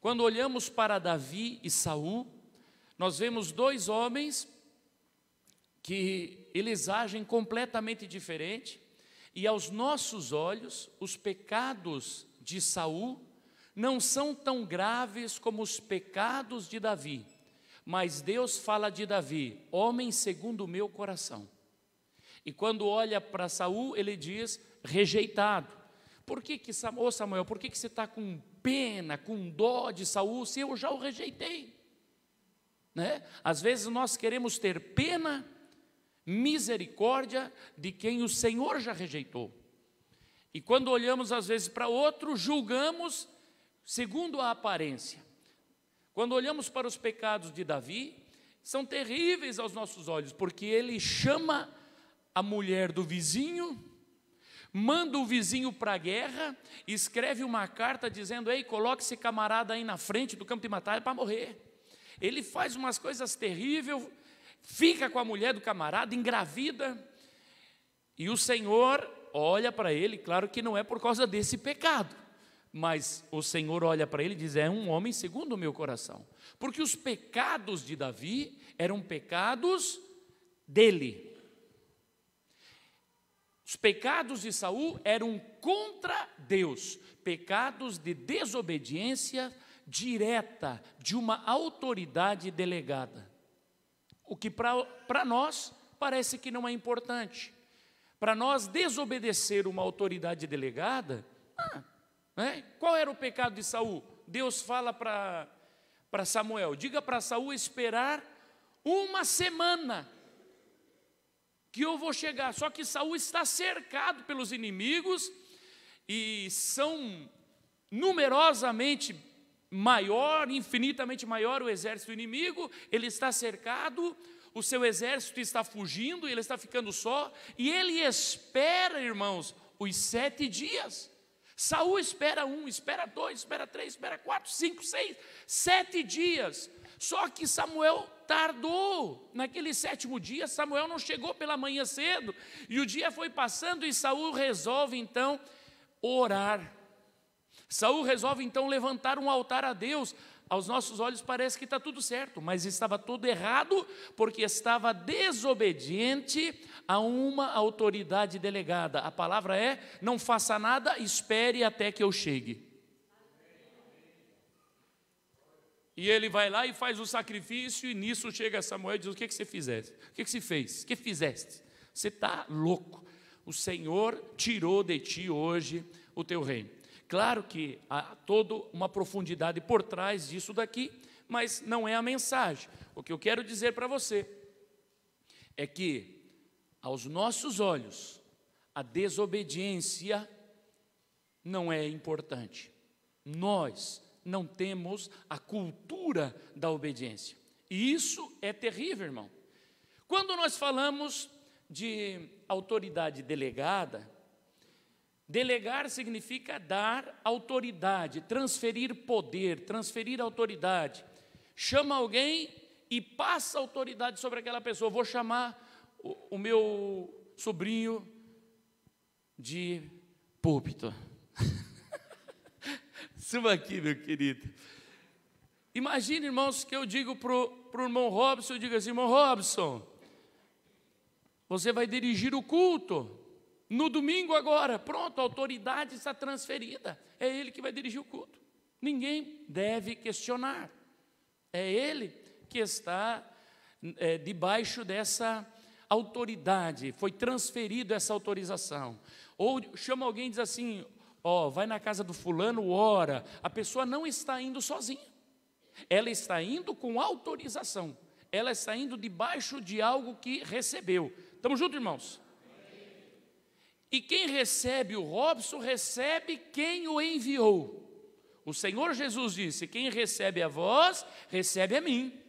Quando olhamos para Davi e Saul, nós vemos dois homens que eles agem completamente diferente, e aos nossos olhos, os pecados de Saul não são tão graves como os pecados de Davi. Mas Deus fala de Davi, homem segundo o meu coração. E quando olha para Saul, ele diz rejeitado. Por que que Samuel, Samuel por que que você está com pena, com dó de Saul, se eu já o rejeitei? Né? Às vezes nós queremos ter pena, misericórdia de quem o Senhor já rejeitou. E quando olhamos às vezes para outro, julgamos segundo a aparência. Quando olhamos para os pecados de Davi, são terríveis aos nossos olhos, porque ele chama a mulher do vizinho manda o vizinho para a guerra, escreve uma carta dizendo: ei, coloque esse camarada aí na frente do campo de batalha para morrer. Ele faz umas coisas terríveis, fica com a mulher do camarada, engravida, e o Senhor olha para ele, claro que não é por causa desse pecado, mas o Senhor olha para ele e diz: é um homem segundo o meu coração, porque os pecados de Davi eram pecados dele. Os pecados de Saul eram contra Deus, pecados de desobediência direta de uma autoridade delegada. O que para nós parece que não é importante. Para nós desobedecer uma autoridade delegada, ah, né? qual era o pecado de Saul? Deus fala para Samuel: diga para Saul esperar uma semana que eu vou chegar. Só que Saul está cercado pelos inimigos e são numerosamente maior, infinitamente maior o exército inimigo, ele está cercado, o seu exército está fugindo, ele está ficando só, e ele espera, irmãos, os sete dias. Saúl espera um, espera dois, espera três, espera quatro, cinco, seis, sete dias. Só que Samuel tardou. Naquele sétimo dia, Samuel não chegou pela manhã cedo, e o dia foi passando, e Saul resolve então orar. Saul resolve então levantar um altar a Deus. Aos nossos olhos parece que está tudo certo, mas estava tudo errado porque estava desobediente a uma autoridade delegada. A palavra é: não faça nada, espere até que eu chegue. E ele vai lá e faz o sacrifício, e nisso chega Samuel e diz: O que, é que você fizeste? O que, é que você fez? O que fizeste? Você está louco. O Senhor tirou de ti hoje o teu reino. Claro que há toda uma profundidade por trás disso daqui, mas não é a mensagem. O que eu quero dizer para você é que, aos nossos olhos, a desobediência não é importante. Nós não temos a cultura da obediência. E isso é terrível, irmão. Quando nós falamos de autoridade delegada, delegar significa dar autoridade, transferir poder, transferir autoridade. Chama alguém e passa autoridade sobre aquela pessoa. Vou chamar o, o meu sobrinho de púlpito. Suba aqui, meu querido. Imagine, irmãos, que eu digo para o irmão Robson, eu digo assim, irmão Robson, você vai dirigir o culto no domingo agora. Pronto, a autoridade está transferida. É ele que vai dirigir o culto. Ninguém deve questionar. É ele que está é, debaixo dessa autoridade. Foi transferido essa autorização. Ou chama alguém e diz assim: Ó, oh, vai na casa do fulano, ora. A pessoa não está indo sozinha. Ela está indo com autorização. Ela está indo debaixo de algo que recebeu. Estamos juntos, irmãos? E quem recebe o Robson, recebe quem o enviou. O Senhor Jesus disse: Quem recebe a vós, recebe a mim.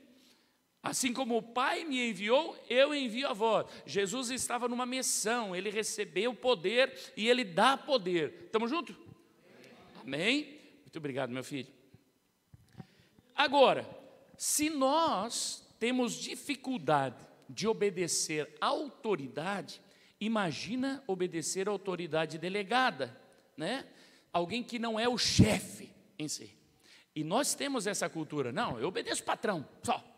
Assim como o Pai me enviou, eu envio a vós. Jesus estava numa missão, ele recebeu poder e ele dá poder. Estamos juntos? Amém? Muito obrigado, meu filho. Agora, se nós temos dificuldade de obedecer à autoridade, imagina obedecer à autoridade delegada, né? Alguém que não é o chefe em si. E nós temos essa cultura. Não, eu obedeço o patrão, só.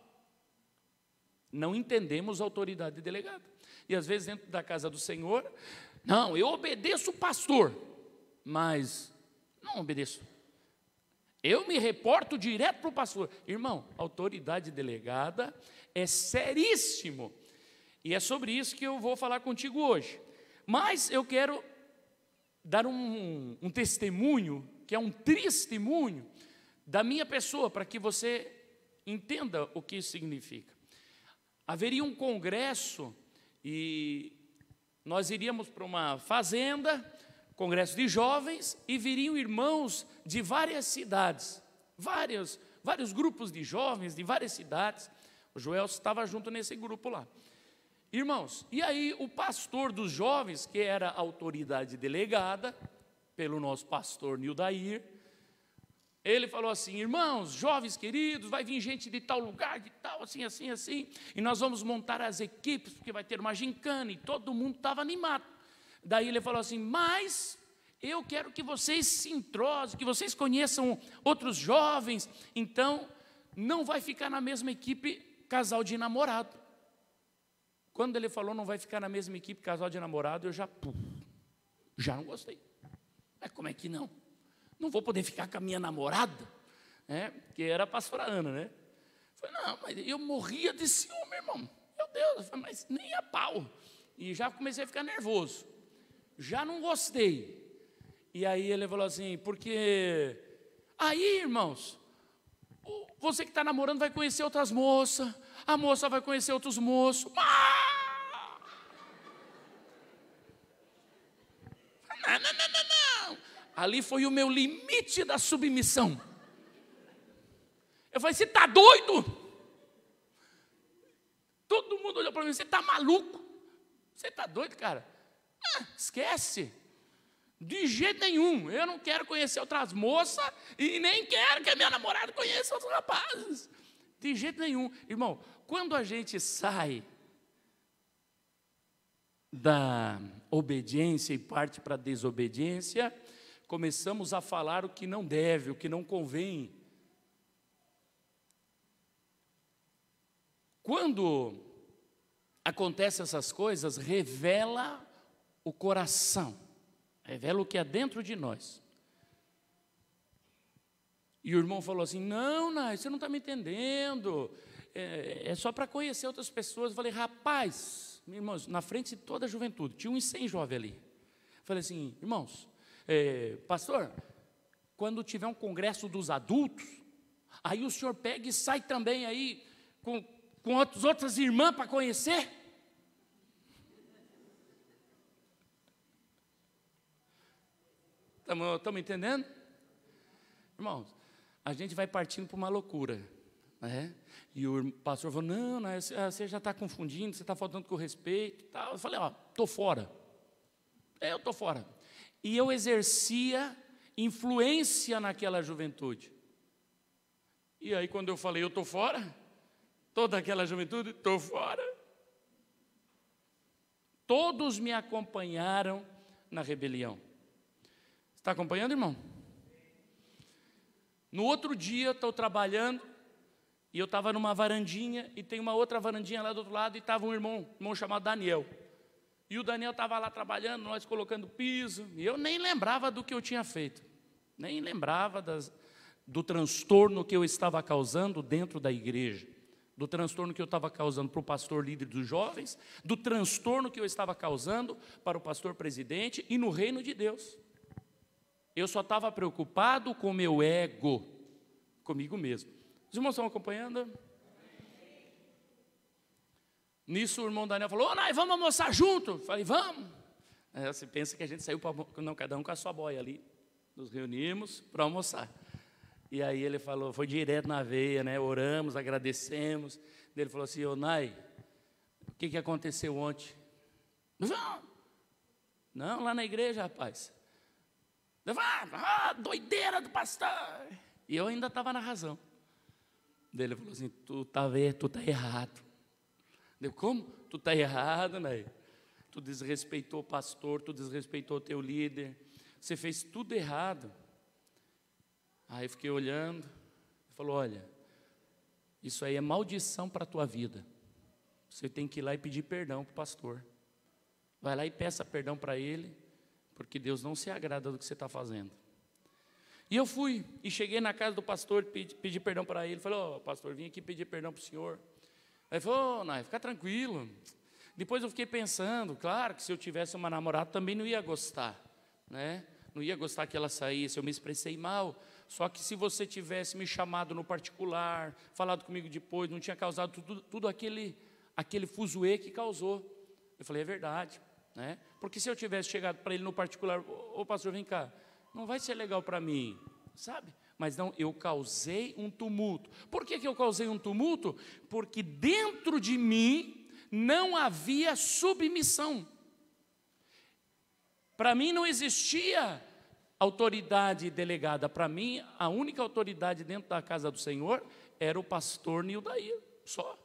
Não entendemos a autoridade delegada. E às vezes, dentro da casa do Senhor, não, eu obedeço o pastor, mas não obedeço. Eu me reporto direto para o pastor. Irmão, autoridade delegada é seríssimo. E é sobre isso que eu vou falar contigo hoje. Mas eu quero dar um, um testemunho, que é um testemunho, da minha pessoa, para que você entenda o que isso significa haveria um congresso e nós iríamos para uma fazenda, congresso de jovens, e viriam irmãos de várias cidades, vários, vários grupos de jovens de várias cidades. O Joel estava junto nesse grupo lá. Irmãos, e aí o pastor dos jovens, que era a autoridade delegada pelo nosso pastor Nildair, ele falou assim: irmãos, jovens queridos, vai vir gente de tal lugar, de tal, assim, assim, assim, e nós vamos montar as equipes, porque vai ter uma gincana, e todo mundo estava animado. Daí ele falou assim: mas eu quero que vocês se entrosem, que vocês conheçam outros jovens, então não vai ficar na mesma equipe casal de namorado. Quando ele falou não vai ficar na mesma equipe casal de namorado, eu já, puf, já não gostei. Mas como é que não? Não vou poder ficar com a minha namorada, né? que era a pastora Ana, né? falei, não, mas eu morria de ciúme, irmão. Meu Deus, falei, mas nem a pau. E já comecei a ficar nervoso. Já não gostei. E aí ele falou assim, porque aí, irmãos, você que está namorando vai conhecer outras moças, a moça vai conhecer outros moços. Ah! Não, não, não, Ali foi o meu limite da submissão. Eu falei: Você está doido? Todo mundo olhou para mim: Você está maluco? Você está doido, cara? Ah, esquece. De jeito nenhum. Eu não quero conhecer outras moças e nem quero que a minha namorada conheça outros rapazes. De jeito nenhum. Irmão, quando a gente sai da obediência e parte para a desobediência, começamos a falar o que não deve, o que não convém. Quando acontecem essas coisas, revela o coração, revela o que há dentro de nós. E o irmão falou assim: Não, Nai, você não está me entendendo, é, é só para conhecer outras pessoas. Eu falei: Rapaz, irmãos, na frente de toda a juventude, tinha uns 100 jovens ali. Eu falei assim: Irmãos, é, pastor, quando tiver um congresso dos adultos, aí o senhor pega e sai também aí com, com outros, outras irmãs para conhecer? Estamos entendendo? Irmãos, a gente vai partindo para uma loucura. Né? E o pastor falou: não, não você ah, já está confundindo, você está faltando com respeito. Tal. Eu falei: ó, estou fora. É, eu estou fora e eu exercia influência naquela juventude. E aí, quando eu falei, eu estou fora, toda aquela juventude, estou fora. Todos me acompanharam na rebelião. Está acompanhando, irmão? No outro dia, estou trabalhando, e eu estava numa varandinha, e tem uma outra varandinha lá do outro lado, e estava um irmão, um irmão chamado Daniel. E o Daniel estava lá trabalhando, nós colocando piso, e eu nem lembrava do que eu tinha feito, nem lembrava das, do transtorno que eu estava causando dentro da igreja, do transtorno que eu estava causando para o pastor líder dos jovens, do transtorno que eu estava causando para o pastor presidente e no reino de Deus. Eu só estava preocupado com o meu ego, comigo mesmo. Os irmãos estão acompanhando? Nisso o irmão Daniel falou: Ô, vamos almoçar junto. falei: Vamos. Aí você pensa que a gente saiu para. Não, cada um com a sua boia ali. Nos reunimos para almoçar. E aí ele falou: Foi direto na veia, né? Oramos, agradecemos. Ele falou assim: Ô, Nai, o que, que aconteceu ontem? Não, lá na igreja, rapaz. Ah, doideira do pastor. E eu ainda estava na razão. Ele falou assim: Tu tá, tu tá errado. Deu como? Tu está errado, né? Tu desrespeitou o pastor, tu desrespeitou o teu líder, você fez tudo errado. Aí eu fiquei olhando, falou: Olha, isso aí é maldição para a tua vida. Você tem que ir lá e pedir perdão para o pastor. Vai lá e peça perdão para ele, porque Deus não se agrada do que você está fazendo. E eu fui e cheguei na casa do pastor, pedi, pedi perdão para ele. Falei: Ó, oh, pastor, vim aqui pedir perdão para o senhor Aí falou, oh, Nai, fica tranquilo. Depois eu fiquei pensando, claro que se eu tivesse uma namorada também não ia gostar, né? Não ia gostar que ela saísse, eu me expressei mal. Só que se você tivesse me chamado no particular, falado comigo depois, não tinha causado tudo, tudo aquele, aquele fuzuê que causou. Eu falei, é verdade. Né? Porque se eu tivesse chegado para ele no particular, ô, ô pastor, vem cá, não vai ser legal para mim, sabe? Mas não, eu causei um tumulto. Por que, que eu causei um tumulto? Porque dentro de mim não havia submissão. Para mim não existia autoridade delegada. Para mim, a única autoridade dentro da casa do Senhor era o pastor Nildair, só.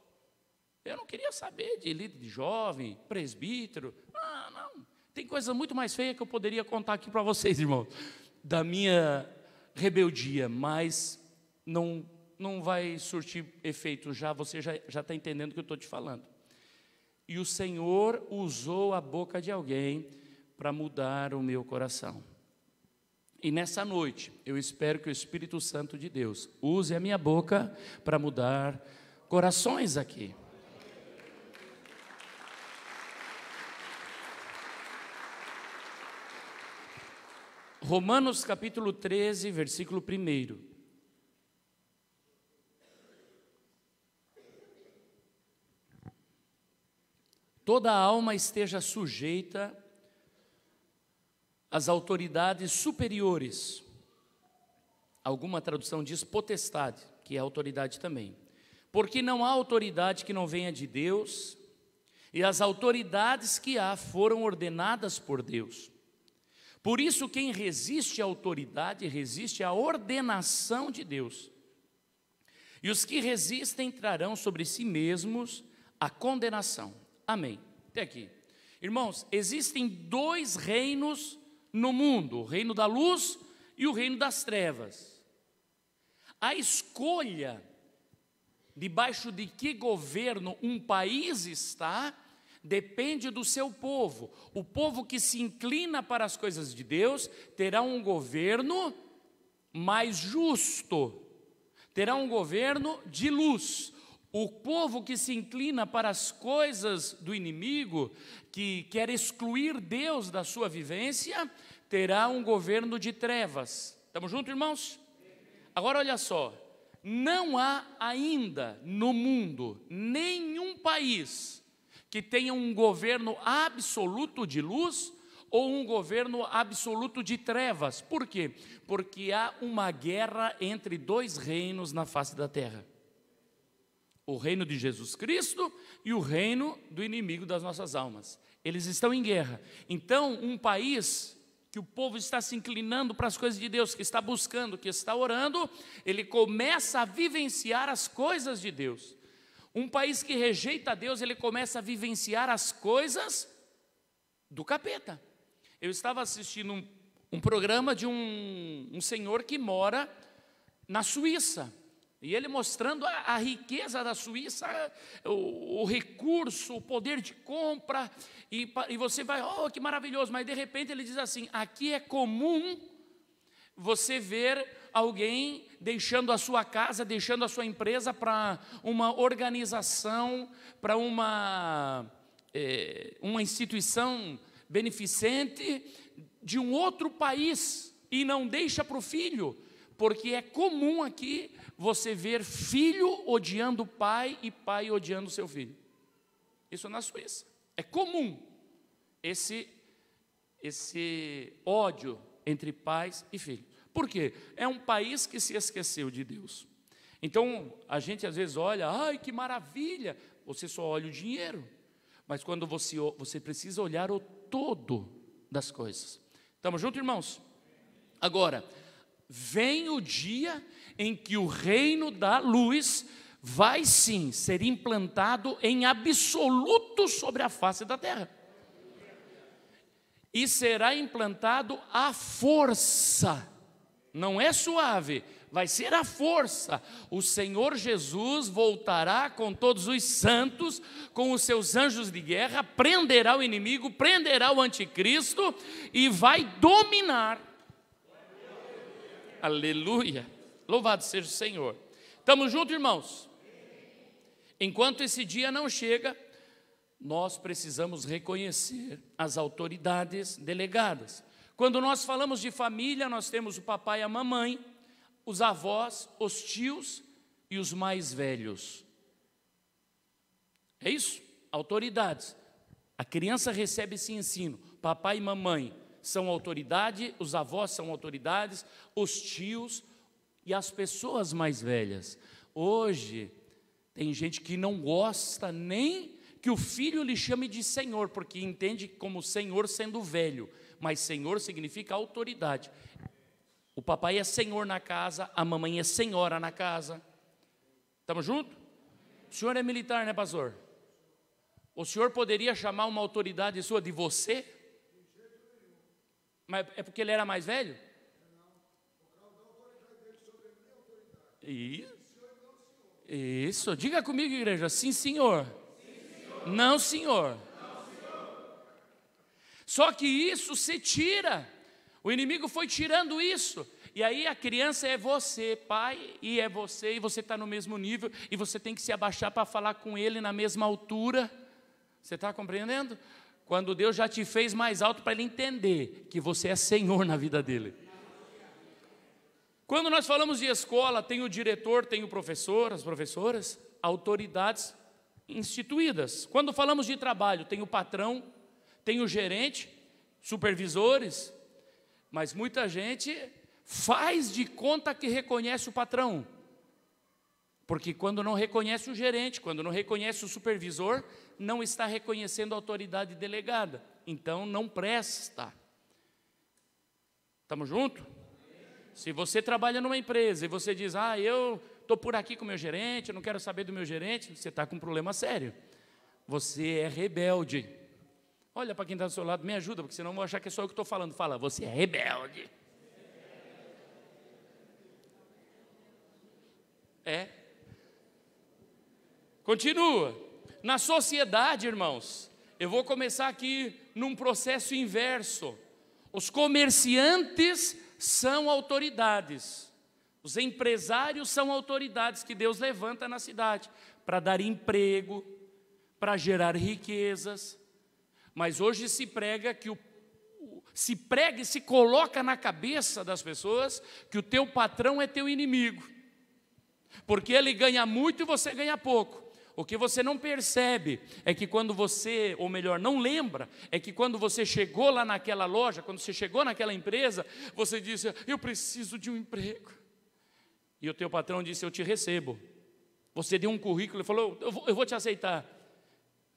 Eu não queria saber de líder de jovem, presbítero. Ah, não. Tem coisa muito mais feia que eu poderia contar aqui para vocês, irmão. Da minha rebeldia, mas não, não vai surtir efeito já, você já está entendendo o que eu estou te falando. E o Senhor usou a boca de alguém para mudar o meu coração. E nessa noite, eu espero que o Espírito Santo de Deus use a minha boca para mudar corações aqui. Romanos capítulo 13, versículo 1. Toda alma esteja sujeita às autoridades superiores. Alguma tradução diz potestade, que é autoridade também. Porque não há autoridade que não venha de Deus, e as autoridades que há foram ordenadas por Deus. Por isso, quem resiste à autoridade resiste à ordenação de Deus. E os que resistem trarão sobre si mesmos a condenação. Amém. Até aqui. Irmãos, existem dois reinos no mundo: o reino da luz e o reino das trevas. A escolha debaixo de que governo um país está depende do seu povo. O povo que se inclina para as coisas de Deus terá um governo mais justo, terá um governo de luz. O povo que se inclina para as coisas do inimigo, que quer excluir Deus da sua vivência, terá um governo de trevas. Estamos juntos, irmãos? Agora olha só, não há ainda no mundo nenhum país que tenha um governo absoluto de luz ou um governo absoluto de trevas. Por quê? Porque há uma guerra entre dois reinos na face da terra: o reino de Jesus Cristo e o reino do inimigo das nossas almas. Eles estão em guerra. Então, um país que o povo está se inclinando para as coisas de Deus, que está buscando, que está orando, ele começa a vivenciar as coisas de Deus. Um país que rejeita Deus, ele começa a vivenciar as coisas do capeta. Eu estava assistindo um, um programa de um, um, senhor que mora na Suíça. E ele mostrando a, a riqueza da Suíça, o, o, recurso, o poder de compra. E, e você vai, oh, que maravilhoso. Mas de repente ele diz assim: aqui é comum você ver alguém deixando a sua casa, deixando a sua empresa para uma organização, para uma, é, uma instituição beneficente de um outro país e não deixa para o filho, porque é comum aqui você ver filho odiando pai e pai odiando seu filho. Isso é na Suíça. É comum esse, esse ódio entre pais e filhos. Por quê? É um país que se esqueceu de Deus. Então, a gente às vezes olha, ai que maravilha, você só olha o dinheiro. Mas quando você, você precisa olhar o todo das coisas. Estamos juntos, irmãos? Agora, vem o dia em que o reino da luz vai sim ser implantado em absoluto sobre a face da terra e será implantado à força. Não é suave, vai ser à força. O Senhor Jesus voltará com todos os santos, com os seus anjos de guerra, prenderá o inimigo, prenderá o anticristo e vai dominar. Aleluia. Louvado seja o Senhor. Estamos juntos, irmãos? Enquanto esse dia não chega, nós precisamos reconhecer as autoridades delegadas. Quando nós falamos de família, nós temos o papai e a mamãe, os avós, os tios e os mais velhos. É isso? Autoridades. A criança recebe esse ensino. Papai e mamãe são autoridade, os avós são autoridades, os tios e as pessoas mais velhas. Hoje, tem gente que não gosta nem que o filho lhe chame de Senhor, porque entende como Senhor sendo velho, mas Senhor significa autoridade. O papai é senhor na casa, a mamãe é senhora na casa. Estamos juntos? O senhor é militar, né, pastor? O senhor poderia chamar uma autoridade sua de você? Mas é porque ele era mais velho? Isso. Isso. Diga comigo, igreja. Sim, senhor. Não, senhor. Só que isso se tira. O inimigo foi tirando isso. E aí a criança é você, pai, e é você, e você está no mesmo nível, e você tem que se abaixar para falar com ele na mesma altura. Você está compreendendo? Quando Deus já te fez mais alto para ele entender que você é Senhor na vida dele. Quando nós falamos de escola, tem o diretor, tem o professor, as professoras, autoridades instituídas. Quando falamos de trabalho, tem o patrão, tem o gerente, supervisores, mas muita gente faz de conta que reconhece o patrão. Porque quando não reconhece o gerente, quando não reconhece o supervisor, não está reconhecendo a autoridade delegada. Então não presta. Estamos juntos? Se você trabalha numa empresa e você diz, ah, eu estou por aqui com o meu gerente, eu não quero saber do meu gerente, você está com um problema sério. Você é rebelde. Olha para quem está do seu lado, me ajuda, porque senão eu vou achar que é só eu que estou falando. Fala, você é rebelde. É. Continua. Na sociedade, irmãos, eu vou começar aqui num processo inverso. Os comerciantes são autoridades. Os empresários são autoridades que Deus levanta na cidade para dar emprego, para gerar riquezas. Mas hoje se prega que o se prega e se coloca na cabeça das pessoas que o teu patrão é teu inimigo. Porque ele ganha muito e você ganha pouco. O que você não percebe é que quando você, ou melhor, não lembra, é que quando você chegou lá naquela loja, quando você chegou naquela empresa, você disse: Eu preciso de um emprego. E o teu patrão disse: Eu te recebo. Você deu um currículo e falou: eu vou, eu vou, te aceitar.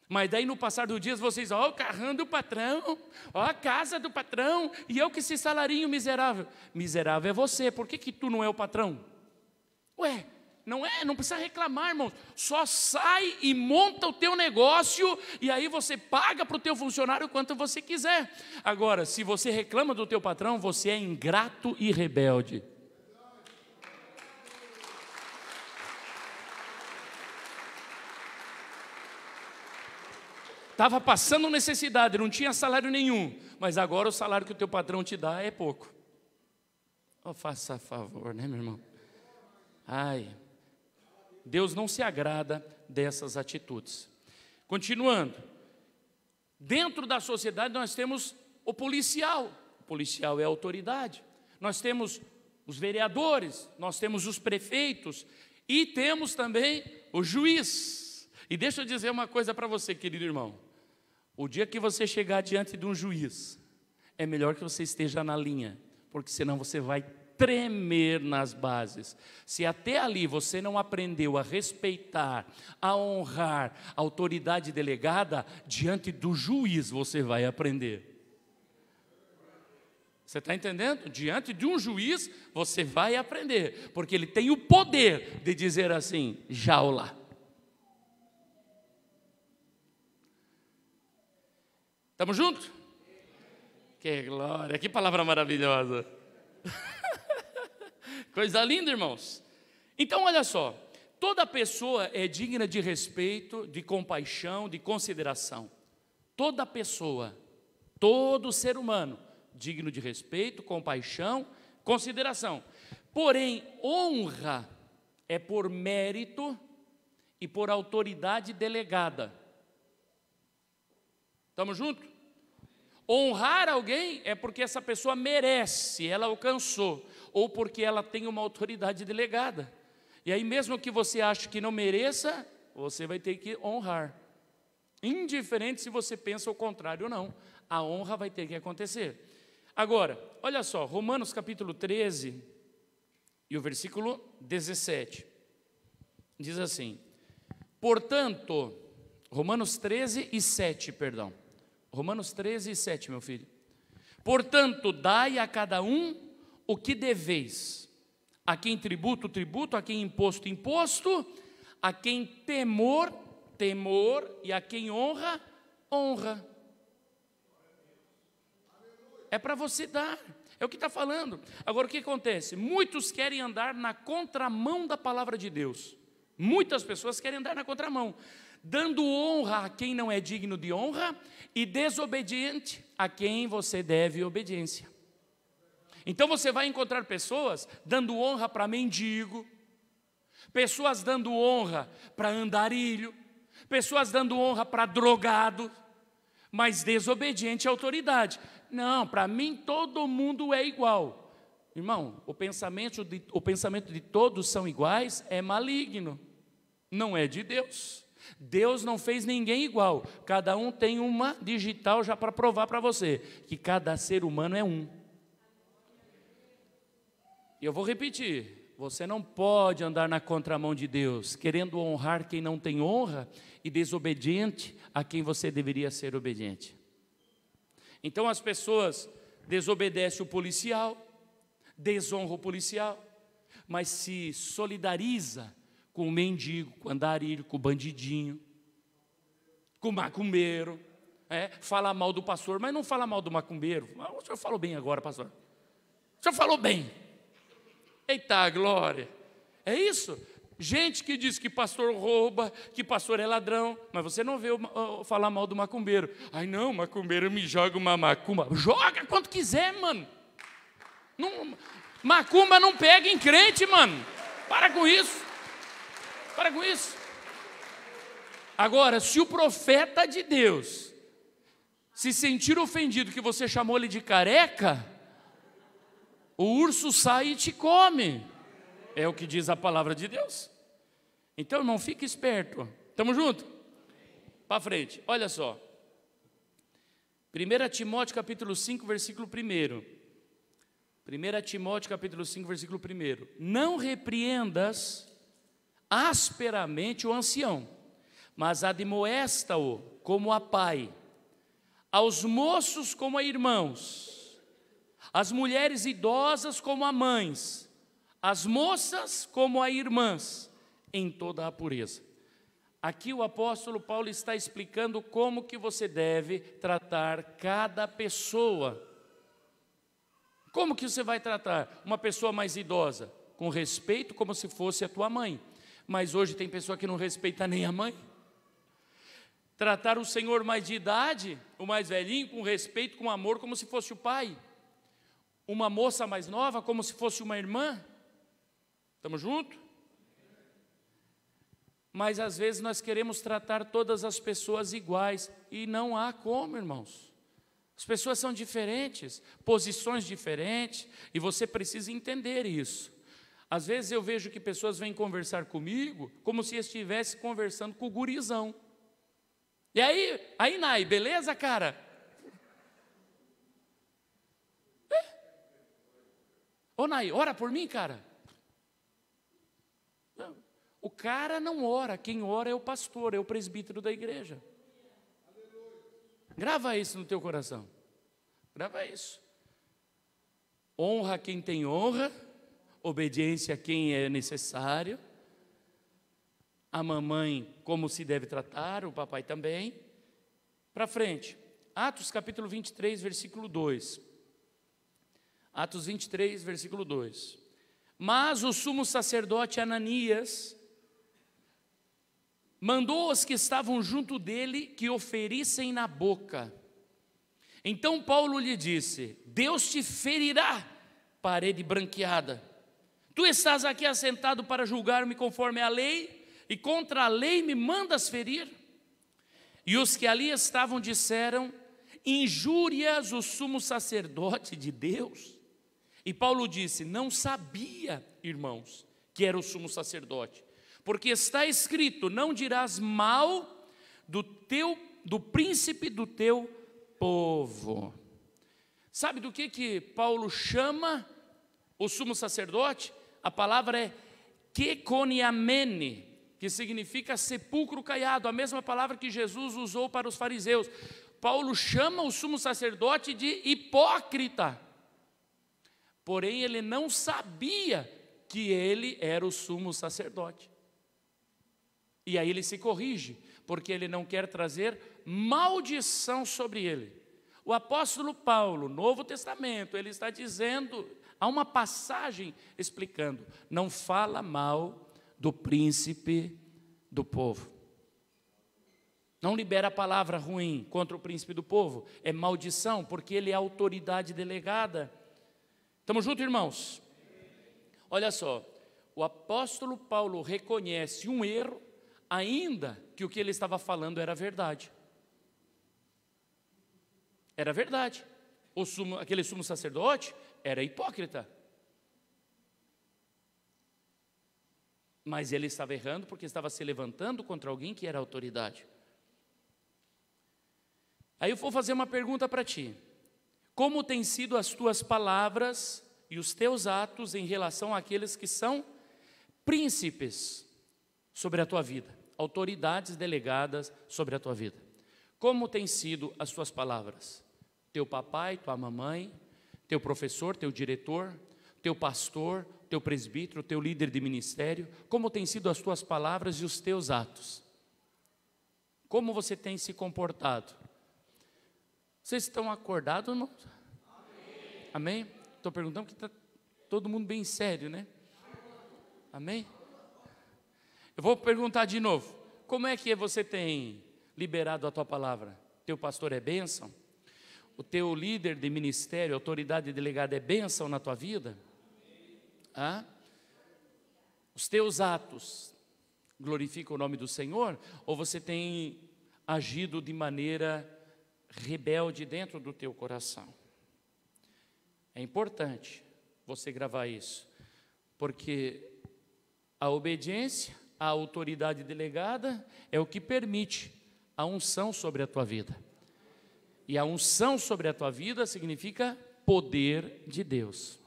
Mas daí no passar dos dias vocês, ó, o carrão do patrão, ó, a casa do patrão, e eu que esse salarinho miserável. Miserável é você, por que, que tu não é o patrão? Ué, não é, não precisa reclamar, irmão. Só sai e monta o teu negócio e aí você paga para o teu funcionário quanto você quiser. Agora, se você reclama do teu patrão, você é ingrato e rebelde. estava passando necessidade, não tinha salário nenhum, mas agora o salário que o teu patrão te dá é pouco. Oh, faça favor, né, meu irmão? Ai, Deus não se agrada dessas atitudes. Continuando, dentro da sociedade nós temos o policial, o policial é a autoridade, nós temos os vereadores, nós temos os prefeitos e temos também o juiz. E deixa eu dizer uma coisa para você, querido irmão. O dia que você chegar diante de um juiz, é melhor que você esteja na linha, porque senão você vai tremer nas bases. Se até ali você não aprendeu a respeitar, a honrar a autoridade delegada, diante do juiz você vai aprender. Você está entendendo? Diante de um juiz você vai aprender, porque ele tem o poder de dizer assim: jaula. Estamos juntos? Que glória, que palavra maravilhosa. Coisa linda, irmãos. Então, olha só. Toda pessoa é digna de respeito, de compaixão, de consideração. Toda pessoa, todo ser humano, digno de respeito, compaixão, consideração. Porém, honra é por mérito e por autoridade delegada. Estamos juntos? Honrar alguém é porque essa pessoa merece, ela alcançou, ou porque ela tem uma autoridade delegada. E aí, mesmo que você ache que não mereça, você vai ter que honrar. Indiferente se você pensa o contrário ou não, a honra vai ter que acontecer. Agora, olha só, Romanos capítulo 13 e o versículo 17. Diz assim: Portanto, Romanos 13 e 7, perdão. Romanos 13, 7, meu filho. Portanto, dai a cada um o que deveis. A quem tributo, tributo, a quem imposto, imposto, a quem temor, temor, e a quem honra, honra. É para você dar, é o que está falando. Agora, o que acontece? Muitos querem andar na contramão da palavra de Deus. Muitas pessoas querem andar na contramão dando honra a quem não é digno de honra e desobediente a quem você deve obediência. Então você vai encontrar pessoas dando honra para mendigo, pessoas dando honra para andarilho, pessoas dando honra para drogado, mas desobediente à autoridade. Não, para mim todo mundo é igual. Irmão, o pensamento, de, o pensamento de todos são iguais é maligno, não é de Deus. Deus não fez ninguém igual. Cada um tem uma digital já para provar para você que cada ser humano é um. E eu vou repetir: você não pode andar na contramão de Deus, querendo honrar quem não tem honra e desobediente a quem você deveria ser obediente. Então as pessoas desobedecem o policial, desonram o policial, mas se solidariza com o mendigo, com o andarilho, com o bandidinho, com o macumbeiro. É, fala mal do pastor, mas não fala mal do macumbeiro. Ah, o senhor falou bem agora, pastor. O senhor falou bem. Eita, glória. É isso? Gente que diz que pastor rouba, que pastor é ladrão, mas você não vê o, falar mal do macumbeiro. Ai não, macumbeiro me joga uma macumba. Joga quanto quiser, mano. Não, macumba não pega em crente, mano. Para com isso. Para com isso. Agora, se o profeta de Deus se sentir ofendido que você chamou ele de careca, o urso sai e te come. É o que diz a palavra de Deus. Então, não fique esperto. Tamo junto? Para frente. Olha só. 1 Timóteo capítulo 5, versículo 1. 1 Timóteo capítulo 5, versículo 1. Não repreendas asperamente o ancião, mas admoesta-o como a pai, aos moços como a irmãos, às mulheres idosas como a mães, às moças como a irmãs, em toda a pureza. Aqui o apóstolo Paulo está explicando como que você deve tratar cada pessoa. Como que você vai tratar uma pessoa mais idosa? Com respeito, como se fosse a tua mãe. Mas hoje tem pessoa que não respeita nem a mãe. Tratar o senhor mais de idade, o mais velhinho, com respeito, com amor, como se fosse o pai. Uma moça mais nova, como se fosse uma irmã. Estamos juntos? Mas às vezes nós queremos tratar todas as pessoas iguais e não há como, irmãos. As pessoas são diferentes, posições diferentes, e você precisa entender isso. Às vezes eu vejo que pessoas vêm conversar comigo como se estivesse conversando com o gurizão. E aí, aí Nai, beleza, cara? É. Ô Nai, ora por mim, cara. O cara não ora, quem ora é o pastor, é o presbítero da igreja. Grava isso no teu coração. Grava isso. Honra quem tem honra obediência a quem é necessário, a mamãe como se deve tratar, o papai também. Para frente, Atos capítulo 23, versículo 2. Atos 23, versículo 2. Mas o sumo sacerdote Ananias mandou os que estavam junto dele que oferissem na boca. Então Paulo lhe disse: Deus te ferirá, parede branqueada. Tu estás aqui assentado para julgar-me conforme a lei, e contra a lei me mandas ferir? E os que ali estavam disseram: Injúrias o sumo sacerdote de Deus. E Paulo disse: Não sabia, irmãos, que era o sumo sacerdote, porque está escrito: Não dirás mal do teu do príncipe do teu povo. Sabe do que que Paulo chama o sumo sacerdote? a palavra é kekoniamene, que significa sepulcro caiado, a mesma palavra que Jesus usou para os fariseus. Paulo chama o sumo sacerdote de hipócrita, porém ele não sabia que ele era o sumo sacerdote. E aí ele se corrige, porque ele não quer trazer maldição sobre ele. O apóstolo Paulo, Novo Testamento, ele está dizendo Há uma passagem explicando: não fala mal do príncipe do povo. Não libera a palavra ruim contra o príncipe do povo, é maldição, porque ele é autoridade delegada. Estamos juntos, irmãos? Olha só, o apóstolo Paulo reconhece um erro, ainda que o que ele estava falando era verdade. Era verdade. Sumo, aquele sumo sacerdote era hipócrita. Mas ele estava errando porque estava se levantando contra alguém que era autoridade. Aí eu vou fazer uma pergunta para ti. Como têm sido as tuas palavras e os teus atos em relação àqueles que são príncipes sobre a tua vida, autoridades delegadas sobre a tua vida? Como têm sido as tuas palavras? Teu papai, tua mamãe, teu professor, teu diretor, teu pastor, teu presbítero, teu líder de ministério, como têm sido as tuas palavras e os teus atos. Como você tem se comportado? Vocês estão acordados, irmãos? Amém? Amém? Estou perguntando que está todo mundo bem sério, né? Amém? Eu vou perguntar de novo. Como é que você tem liberado a tua palavra? Teu pastor é bênção? o teu líder de ministério, autoridade delegada é bênção na tua vida? Os teus atos glorificam o nome do Senhor? Ou você tem agido de maneira rebelde dentro do teu coração? É importante você gravar isso, porque a obediência à autoridade delegada é o que permite a unção sobre a tua vida. E a unção sobre a tua vida significa poder de Deus.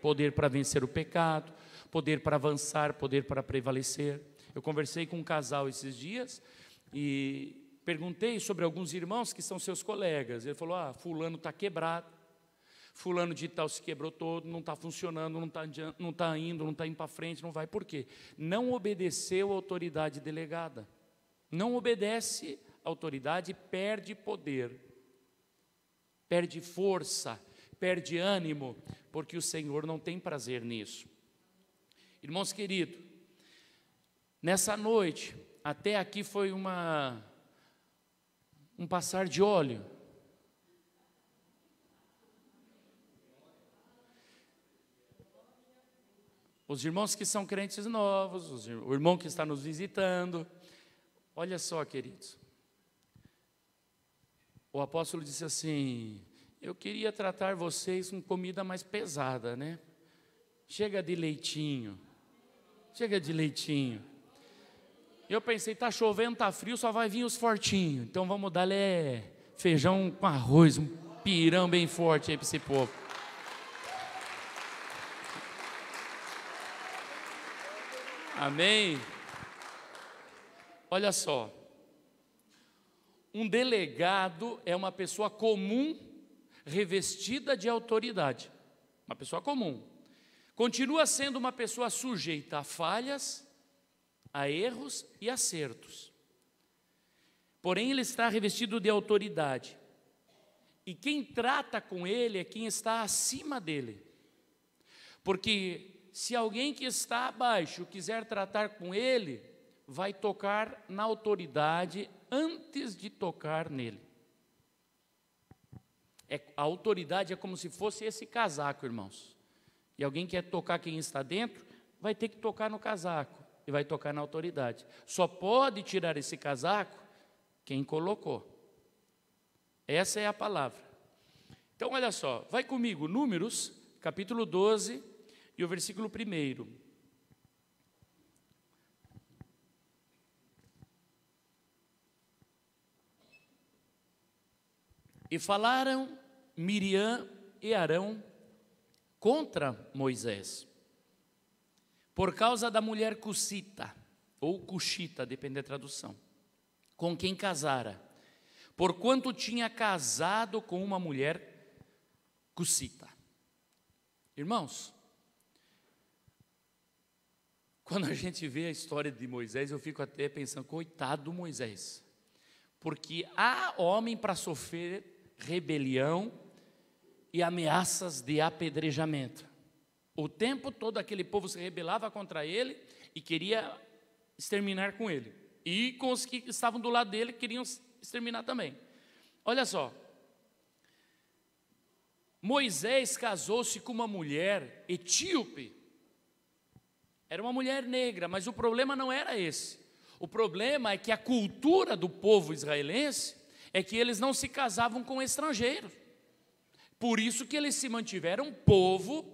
Poder para vencer o pecado, poder para avançar, poder para prevalecer. Eu conversei com um casal esses dias e perguntei sobre alguns irmãos que são seus colegas. Ele falou: Ah, Fulano está quebrado, Fulano de Tal se quebrou todo, não está funcionando, não está tá indo, não está indo para frente, não vai. Por quê? Não obedeceu a autoridade delegada. Não obedece a autoridade, perde poder perde força, perde ânimo, porque o Senhor não tem prazer nisso. Irmãos queridos, nessa noite, até aqui foi uma um passar de óleo. Os irmãos que são crentes novos, o irmão que está nos visitando. Olha só, queridos o apóstolo disse assim: Eu queria tratar vocês com comida mais pesada, né? Chega de leitinho. Chega de leitinho. Eu pensei, tá chovendo, tá frio, só vai vir os fortinhos. Então vamos dar é, feijão com arroz, um pirão bem forte aí para esse povo. Amém? Olha só. Um delegado é uma pessoa comum revestida de autoridade. Uma pessoa comum. Continua sendo uma pessoa sujeita a falhas, a erros e acertos. Porém, ele está revestido de autoridade. E quem trata com ele é quem está acima dele. Porque se alguém que está abaixo quiser tratar com ele, vai tocar na autoridade antes de tocar nele. É, a autoridade é como se fosse esse casaco, irmãos. E alguém quer tocar quem está dentro, vai ter que tocar no casaco e vai tocar na autoridade. Só pode tirar esse casaco quem colocou. Essa é a palavra. Então, olha só, vai comigo, Números, capítulo 12 e o versículo 1. E falaram Miriam e Arão contra Moisés, por causa da mulher Cusita ou cuxita, depende da tradução, com quem casara, porquanto tinha casado com uma mulher Cusita. Irmãos, quando a gente vê a história de Moisés, eu fico até pensando, coitado Moisés, porque há homem para sofrer rebelião e ameaças de apedrejamento. O tempo todo aquele povo se rebelava contra ele e queria exterminar com ele. E com os que estavam do lado dele queriam exterminar também. Olha só. Moisés casou-se com uma mulher etíope. Era uma mulher negra, mas o problema não era esse. O problema é que a cultura do povo israelense é que eles não se casavam com estrangeiro. Por isso que eles se mantiveram povo.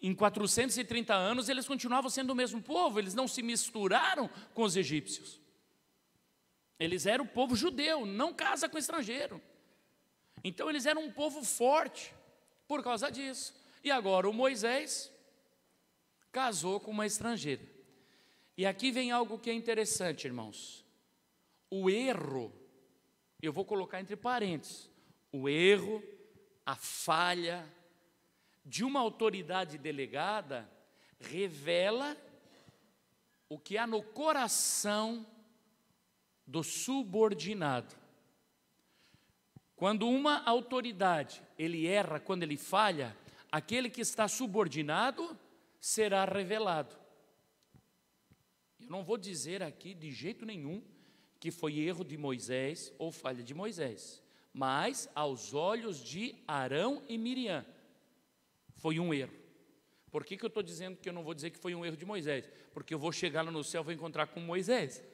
Em 430 anos eles continuavam sendo o mesmo povo, eles não se misturaram com os egípcios. Eles eram o povo judeu, não casa com estrangeiro. Então eles eram um povo forte por causa disso. E agora o Moisés casou com uma estrangeira. E aqui vem algo que é interessante, irmãos o erro, eu vou colocar entre parênteses, o erro, a falha de uma autoridade delegada revela o que há no coração do subordinado. Quando uma autoridade ele erra, quando ele falha, aquele que está subordinado será revelado. Eu não vou dizer aqui de jeito nenhum que foi erro de Moisés ou falha de Moisés, mas aos olhos de Arão e Miriam, foi um erro. Por que, que eu estou dizendo que eu não vou dizer que foi um erro de Moisés? Porque eu vou chegar lá no céu e vou encontrar com Moisés.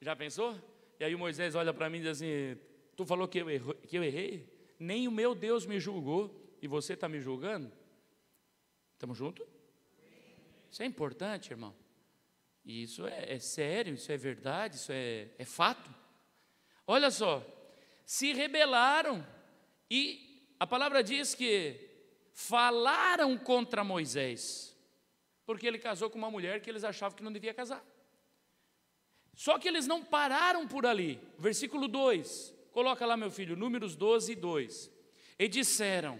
Já pensou? E aí Moisés olha para mim e diz assim: Tu falou que eu, que eu errei? Nem o meu Deus me julgou e você está me julgando? Estamos juntos? Isso é importante, irmão. E isso é, é sério, isso é verdade, isso é, é fato. Olha só, se rebelaram e a palavra diz que falaram contra Moisés, porque ele casou com uma mulher que eles achavam que não devia casar. Só que eles não pararam por ali. Versículo 2, coloca lá, meu filho, Números 12 e 2. E disseram: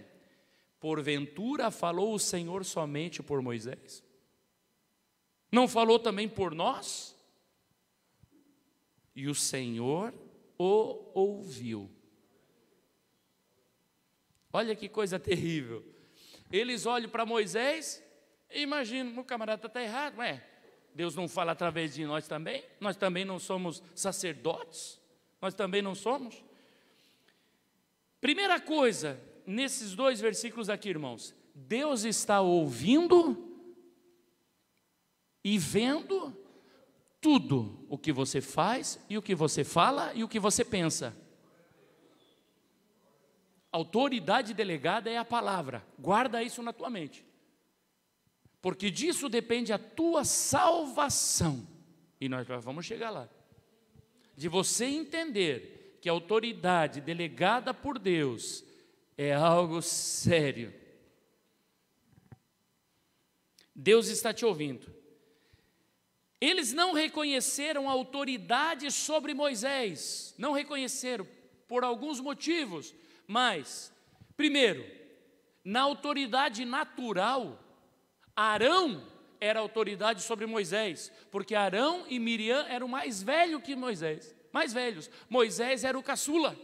Porventura falou o Senhor somente por Moisés? Não falou também por nós? E o Senhor o ouviu. Olha que coisa terrível. Eles olham para Moisés e imaginam: o camarada está errado, não é? Deus não fala através de nós também? Nós também não somos sacerdotes? Nós também não somos? Primeira coisa, nesses dois versículos aqui, irmãos, Deus está ouvindo e vendo tudo o que você faz e o que você fala e o que você pensa. Autoridade delegada é a palavra. Guarda isso na tua mente. Porque disso depende a tua salvação. E nós vamos chegar lá. De você entender que a autoridade delegada por Deus é algo sério. Deus está te ouvindo. Eles não reconheceram autoridade sobre Moisés, não reconheceram por alguns motivos, mas, primeiro, na autoridade natural, Arão era autoridade sobre Moisés, porque Arão e Miriam eram mais velhos que Moisés, mais velhos. Moisés era o caçula.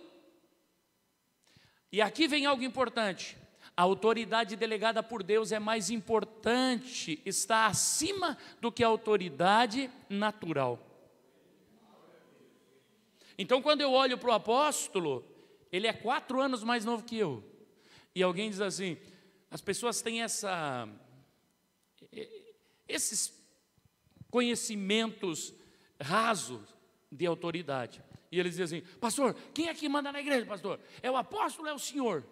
E aqui vem algo importante. A autoridade delegada por Deus é mais importante, está acima do que a autoridade natural. Então, quando eu olho para o apóstolo, ele é quatro anos mais novo que eu. E alguém diz assim: as pessoas têm essa, esses conhecimentos rasos de autoridade. E eles dizem assim: Pastor, quem é que manda na igreja, pastor? É o apóstolo ou é o senhor?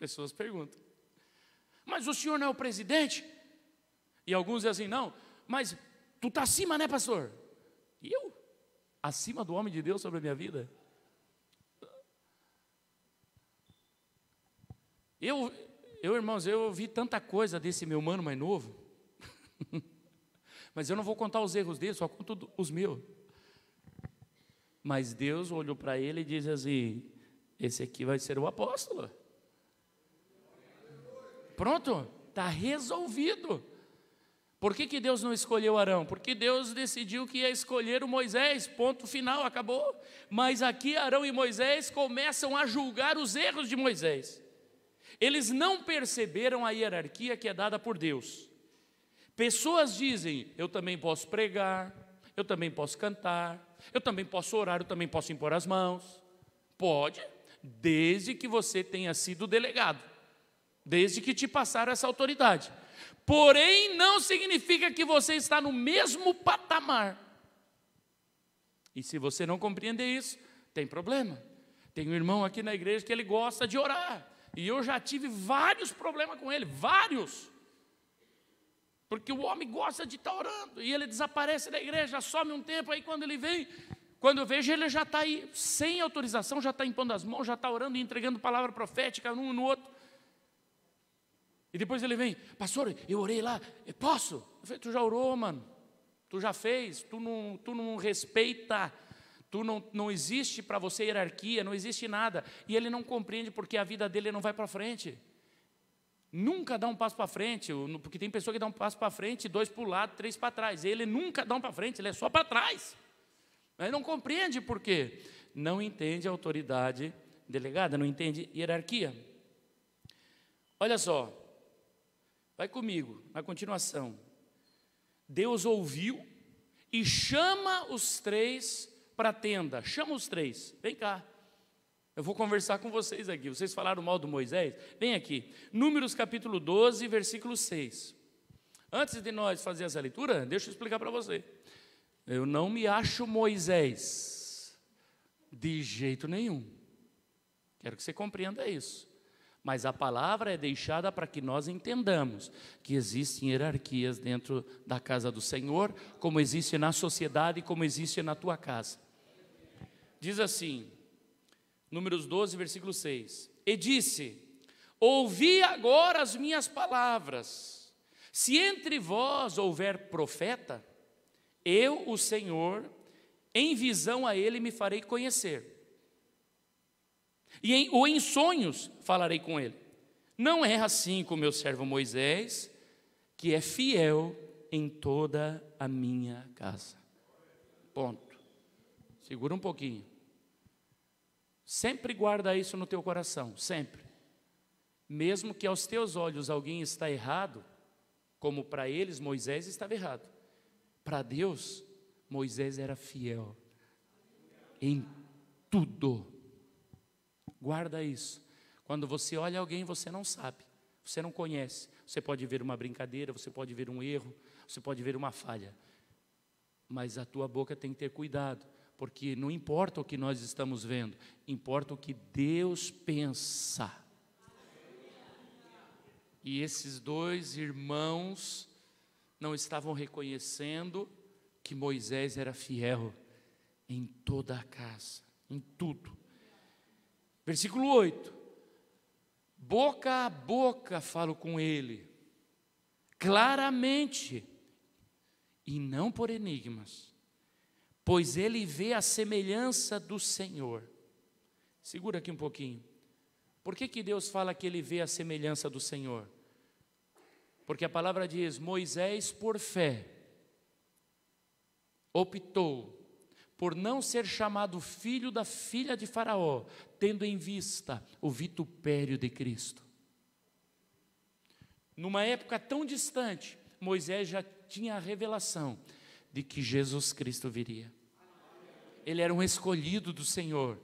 pessoas perguntam. Mas o senhor não é o presidente? E alguns dizem assim, não, mas tu está acima, né, pastor? E eu? Acima do homem de Deus sobre a minha vida? Eu, eu irmãos, eu ouvi tanta coisa desse meu mano mais novo. mas eu não vou contar os erros dele, só conto os meus. Mas Deus olhou para ele e disse assim: esse aqui vai ser o apóstolo pronto, está resolvido. Por que, que Deus não escolheu Arão? Porque Deus decidiu que ia escolher o Moisés, ponto final, acabou. Mas aqui Arão e Moisés começam a julgar os erros de Moisés. Eles não perceberam a hierarquia que é dada por Deus. Pessoas dizem: eu também posso pregar, eu também posso cantar, eu também posso orar, eu também posso impor as mãos. Pode, desde que você tenha sido delegado desde que te passaram essa autoridade. Porém, não significa que você está no mesmo patamar. E se você não compreender isso, tem problema. Tem um irmão aqui na igreja que ele gosta de orar. E eu já tive vários problemas com ele, vários. Porque o homem gosta de estar orando e ele desaparece da igreja, some um tempo, aí quando ele vem, quando eu vejo ele já está aí, sem autorização, já está impondo as mãos, já está orando e entregando palavra profética um no outro. E depois ele vem, pastor, eu orei lá, eu posso? Eu falei, tu já orou, mano, tu já fez, tu não, tu não respeita, tu não, não existe para você hierarquia, não existe nada. E ele não compreende porque a vida dele não vai para frente. Nunca dá um passo para frente, porque tem pessoa que dá um passo para frente, dois para o lado, três para trás. Ele nunca dá um para frente, ele é só para trás. Ele não compreende por quê. Não entende a autoridade delegada, não entende hierarquia. Olha só, Vai comigo, na continuação. Deus ouviu e chama os três para a tenda. Chama os três, vem cá. Eu vou conversar com vocês aqui. Vocês falaram mal do Moisés? Vem aqui. Números capítulo 12, versículo 6. Antes de nós fazer essa leitura, deixa eu explicar para você. Eu não me acho Moisés, de jeito nenhum. Quero que você compreenda isso. Mas a palavra é deixada para que nós entendamos que existem hierarquias dentro da casa do Senhor, como existe na sociedade, como existe na tua casa. Diz assim, Números 12, versículo 6: E disse: Ouvi agora as minhas palavras. Se entre vós houver profeta, eu, o Senhor, em visão a ele me farei conhecer e em, ou em sonhos falarei com ele. Não é assim com meu servo Moisés, que é fiel em toda a minha casa. Ponto. Segura um pouquinho. Sempre guarda isso no teu coração, sempre. Mesmo que aos teus olhos alguém está errado, como para eles Moisés estava errado. Para Deus, Moisés era fiel em tudo. Guarda isso. Quando você olha alguém, você não sabe, você não conhece. Você pode ver uma brincadeira, você pode ver um erro, você pode ver uma falha. Mas a tua boca tem que ter cuidado, porque não importa o que nós estamos vendo, importa o que Deus pensa. E esses dois irmãos não estavam reconhecendo que Moisés era fiel em toda a casa, em tudo. Versículo 8: Boca a boca falo com ele, claramente, e não por enigmas, pois ele vê a semelhança do Senhor. Segura aqui um pouquinho. Por que, que Deus fala que ele vê a semelhança do Senhor? Porque a palavra diz: Moisés, por fé, optou por não ser chamado filho da filha de Faraó, tendo em vista o vitupério de Cristo. Numa época tão distante, Moisés já tinha a revelação de que Jesus Cristo viria. Ele era um escolhido do Senhor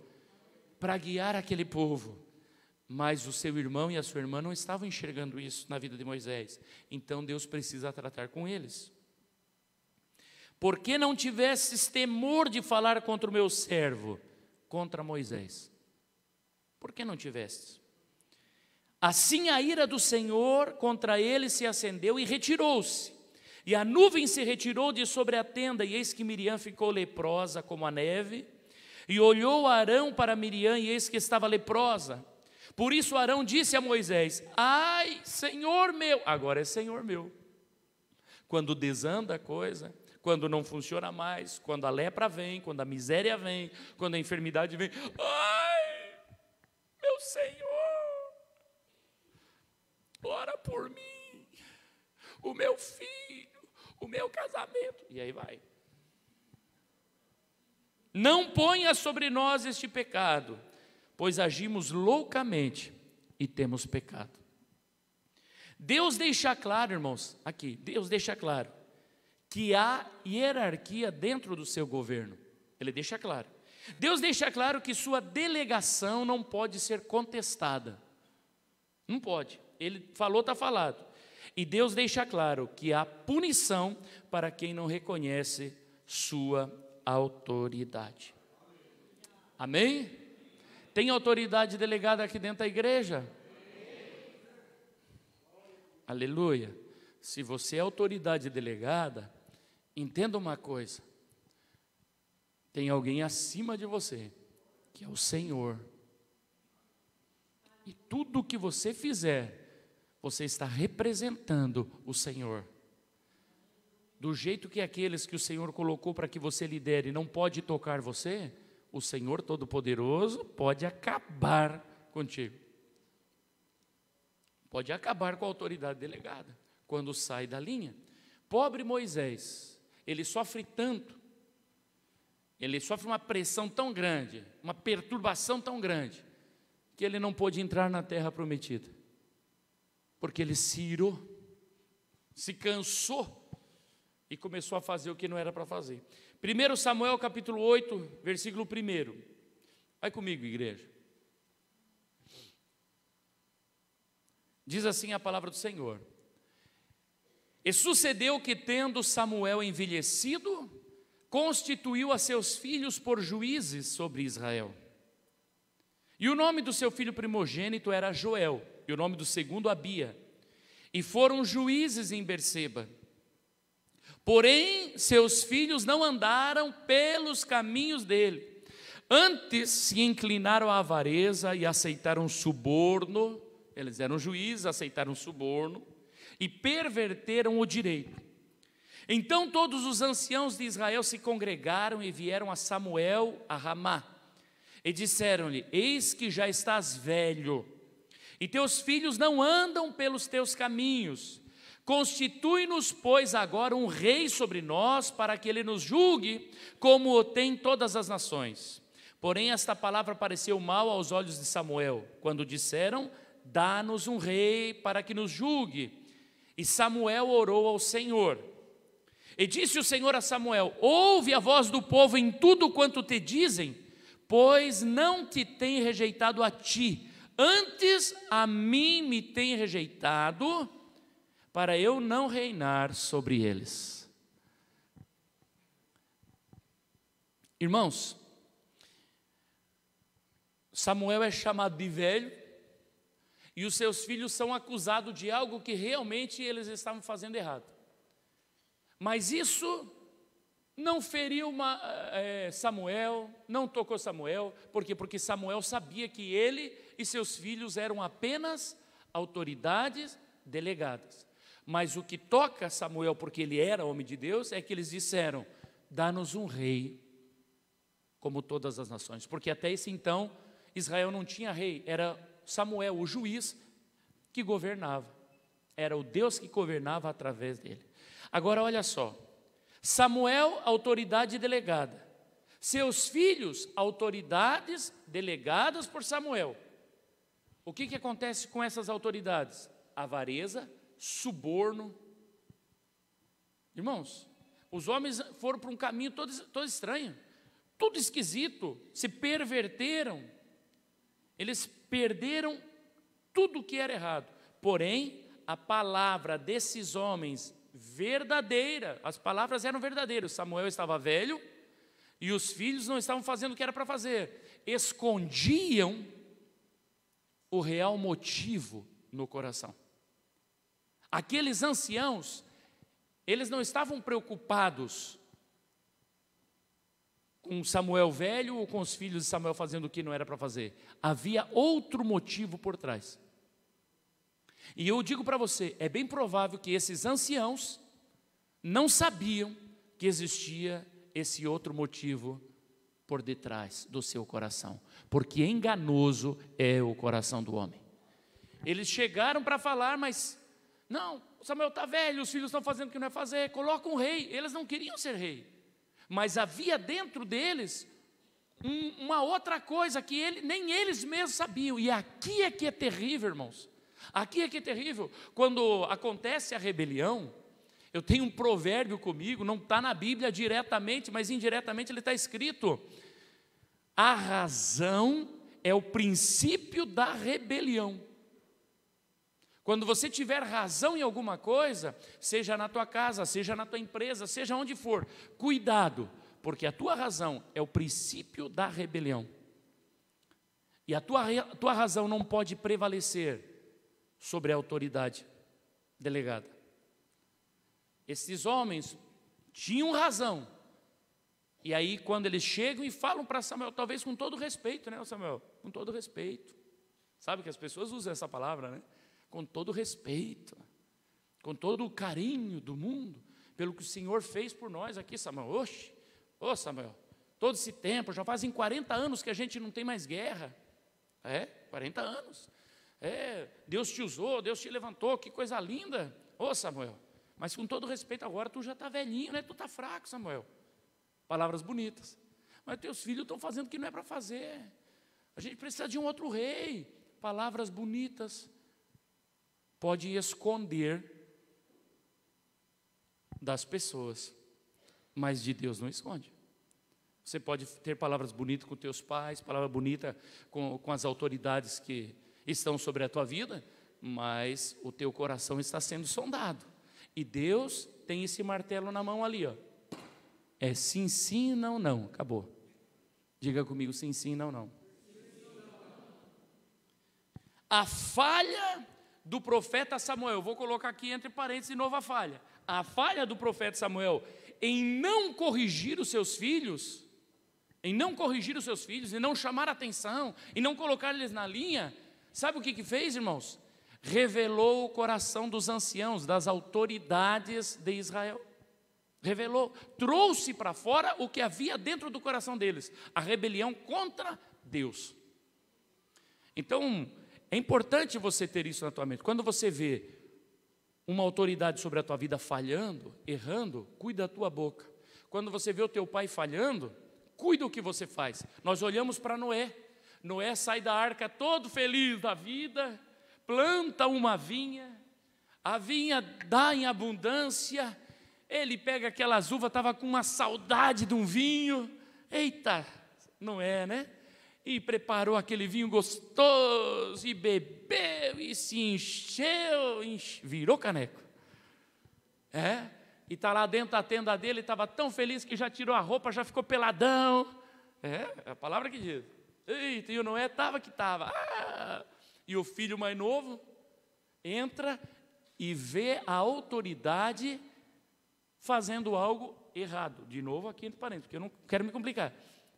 para guiar aquele povo. Mas o seu irmão e a sua irmã não estavam enxergando isso na vida de Moisés. Então Deus precisa tratar com eles. Por que não tivesses temor de falar contra o meu servo, contra Moisés? Por que não tivestes? Assim a ira do Senhor contra ele se acendeu e retirou-se. E a nuvem se retirou de sobre a tenda, e eis que Miriam ficou leprosa como a neve. E olhou Arão para Miriam, e eis que estava leprosa. Por isso Arão disse a Moisés: Ai, Senhor meu, agora é Senhor meu. Quando desanda a coisa, quando não funciona mais, quando a lepra vem, quando a miséria vem, quando a enfermidade vem. Ai, meu Senhor, ora por mim, o meu filho, o meu casamento. E aí vai. Não ponha sobre nós este pecado, pois agimos loucamente e temos pecado. Deus deixa claro, irmãos, aqui, Deus deixa claro que há hierarquia dentro do seu governo. Ele deixa claro. Deus deixa claro que sua delegação não pode ser contestada. Não pode. Ele falou, está falado. E Deus deixa claro que há punição para quem não reconhece sua autoridade. Amém? Tem autoridade delegada aqui dentro da igreja? Aleluia. Se você é autoridade delegada, Entenda uma coisa: tem alguém acima de você, que é o Senhor. E tudo que você fizer, você está representando o Senhor. Do jeito que aqueles que o Senhor colocou para que você lidere não pode tocar você, o Senhor Todo-Poderoso pode acabar contigo. Pode acabar com a autoridade delegada quando sai da linha. Pobre Moisés, ele sofre tanto, ele sofre uma pressão tão grande, uma perturbação tão grande, que ele não pôde entrar na terra prometida, porque ele se irou, se cansou e começou a fazer o que não era para fazer. 1 Samuel capítulo 8, versículo 1. Vai comigo, igreja. Diz assim a palavra do Senhor. E sucedeu que, tendo Samuel envelhecido, constituiu a seus filhos por juízes sobre Israel. E o nome do seu filho primogênito era Joel, e o nome do segundo Abia. E foram juízes em Berseba. Porém, seus filhos não andaram pelos caminhos dele. Antes se inclinaram à avareza e aceitaram suborno. Eles eram juízes, aceitaram suborno e perverteram o direito. Então todos os anciãos de Israel se congregaram e vieram a Samuel a Ramá e disseram-lhe: Eis que já estás velho, e teus filhos não andam pelos teus caminhos. Constitui-nos, pois, agora um rei sobre nós, para que ele nos julgue, como o tem todas as nações. Porém, esta palavra pareceu mal aos olhos de Samuel, quando disseram: Dá-nos um rei para que nos julgue. E Samuel orou ao Senhor. E disse o Senhor a Samuel: Ouve a voz do povo em tudo quanto te dizem, pois não te tem rejeitado a ti, antes a mim me tem rejeitado, para eu não reinar sobre eles. Irmãos, Samuel é chamado de velho, e os seus filhos são acusados de algo que realmente eles estavam fazendo errado. Mas isso não feriu uma, é, Samuel, não tocou Samuel, por quê? Porque Samuel sabia que ele e seus filhos eram apenas autoridades delegadas. Mas o que toca Samuel, porque ele era homem de Deus, é que eles disseram: dá-nos um rei, como todas as nações. Porque até esse então, Israel não tinha rei, era Samuel, o juiz que governava. Era o Deus que governava através dele. Agora olha só. Samuel, autoridade delegada. Seus filhos, autoridades delegadas por Samuel. O que, que acontece com essas autoridades? Avareza, suborno. Irmãos, os homens foram para um caminho todo, todo estranho, tudo esquisito, se perverteram. Eles perderam tudo o que era errado. Porém, a palavra desses homens verdadeira, as palavras eram verdadeiras. Samuel estava velho e os filhos não estavam fazendo o que era para fazer. Escondiam o real motivo no coração. Aqueles anciãos, eles não estavam preocupados com Samuel velho ou com os filhos de Samuel fazendo o que não era para fazer. Havia outro motivo por trás. E eu digo para você, é bem provável que esses anciãos não sabiam que existia esse outro motivo por detrás do seu coração, porque enganoso é o coração do homem. Eles chegaram para falar, mas não, Samuel está velho, os filhos estão fazendo o que não é fazer, coloca um rei. Eles não queriam ser rei. Mas havia dentro deles um, uma outra coisa que ele, nem eles mesmos sabiam. E aqui é que é terrível, irmãos. Aqui é que é terrível. Quando acontece a rebelião, eu tenho um provérbio comigo, não está na Bíblia diretamente, mas indiretamente ele está escrito. A razão é o princípio da rebelião. Quando você tiver razão em alguma coisa, seja na tua casa, seja na tua empresa, seja onde for, cuidado, porque a tua razão é o princípio da rebelião. E a tua, a tua razão não pode prevalecer sobre a autoridade delegada. Esses homens tinham razão. E aí, quando eles chegam e falam para Samuel, talvez com todo respeito, né, Samuel? Com todo respeito. Sabe que as pessoas usam essa palavra, né? com todo o respeito, com todo o carinho do mundo, pelo que o Senhor fez por nós aqui, Samuel. Oxe, ô Samuel, todo esse tempo, já fazem 40 anos que a gente não tem mais guerra. É, 40 anos. É, Deus te usou, Deus te levantou, que coisa linda. Ô Samuel, mas com todo respeito, agora tu já está velhinho, né? tu está fraco, Samuel. Palavras bonitas. Mas teus filhos estão fazendo o que não é para fazer. A gente precisa de um outro rei. Palavras bonitas, pode esconder das pessoas, mas de Deus não esconde. Você pode ter palavras bonitas com teus pais, palavra bonita com, com as autoridades que estão sobre a tua vida, mas o teu coração está sendo sondado. E Deus tem esse martelo na mão ali, ó. É sim, sim, não, não. Acabou. Diga comigo, sim, sim, não, não. A falha do profeta Samuel, vou colocar aqui entre parênteses de novo a falha. A falha do profeta Samuel em não corrigir os seus filhos, em não corrigir os seus filhos, em não chamar atenção, em não colocar eles na linha, sabe o que, que fez, irmãos? Revelou o coração dos anciãos, das autoridades de Israel. Revelou, trouxe para fora o que havia dentro do coração deles, a rebelião contra Deus. Então, é importante você ter isso na tua mente. Quando você vê uma autoridade sobre a tua vida falhando, errando, cuida da tua boca. Quando você vê o teu pai falhando, cuida o que você faz. Nós olhamos para Noé. Noé sai da arca todo feliz da vida, planta uma vinha, a vinha dá em abundância, ele pega aquelas uvas, estava com uma saudade de um vinho. Eita, não é, né? e preparou aquele vinho gostoso, e bebeu, e se encheu, virou caneco. É, e está lá dentro da tenda dele, estava tão feliz que já tirou a roupa, já ficou peladão. É, é a palavra que diz. Eita, e o Noé estava que estava. Ah! E o filho mais novo entra e vê a autoridade fazendo algo errado. De novo, aqui entre parênteses, porque eu não quero me complicar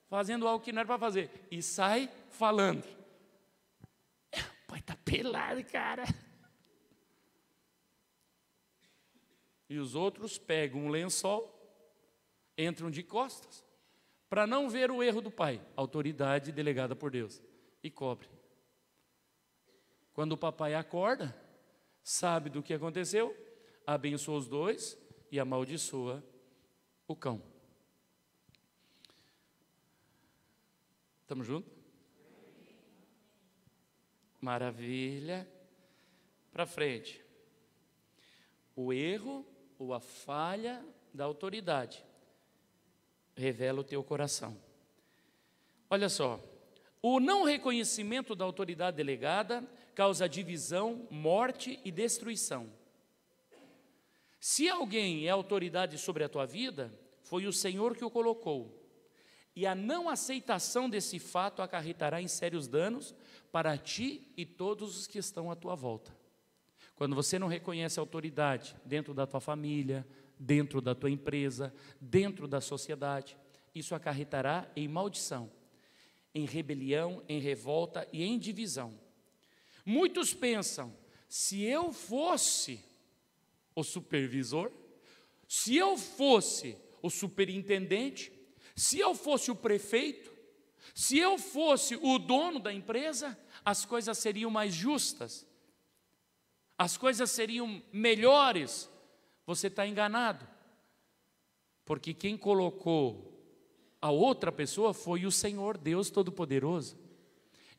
fazendo algo que não era para fazer, e sai falando. O pai está pelado, cara. E os outros pegam um lençol, entram de costas, para não ver o erro do pai, autoridade delegada por Deus, e cobre. Quando o papai acorda, sabe do que aconteceu, abençoa os dois e amaldiçoa o cão. Estamos juntos? Maravilha. Para frente. O erro ou a falha da autoridade revela o teu coração. Olha só, o não reconhecimento da autoridade delegada causa divisão, morte e destruição. Se alguém é autoridade sobre a tua vida, foi o Senhor que o colocou e a não aceitação desse fato acarretará em sérios danos para ti e todos os que estão à tua volta. Quando você não reconhece a autoridade dentro da tua família, dentro da tua empresa, dentro da sociedade, isso acarretará em maldição, em rebelião, em revolta e em divisão. Muitos pensam: se eu fosse o supervisor, se eu fosse o superintendente, se eu fosse o prefeito, se eu fosse o dono da empresa, as coisas seriam mais justas, as coisas seriam melhores. Você está enganado, porque quem colocou a outra pessoa foi o Senhor Deus Todo-Poderoso.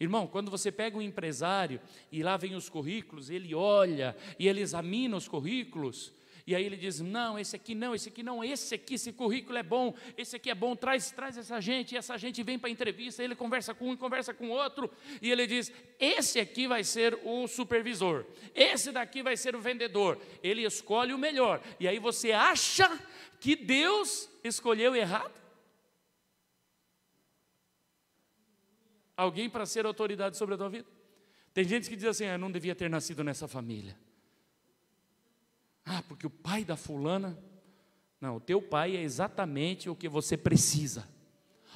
Irmão, quando você pega um empresário e lá vem os currículos, ele olha e ele examina os currículos, e aí ele diz: não, esse aqui não, esse aqui não, esse aqui, esse currículo é bom, esse aqui é bom, traz, traz essa gente, e essa gente vem para a entrevista, ele conversa com um e conversa com outro, e ele diz: esse aqui vai ser o supervisor, esse daqui vai ser o vendedor, ele escolhe o melhor. E aí você acha que Deus escolheu errado? Alguém para ser autoridade sobre a tua vida? Tem gente que diz assim: ah, eu não devia ter nascido nessa família. Ah, porque o pai da fulana. Não, o teu pai é exatamente o que você precisa.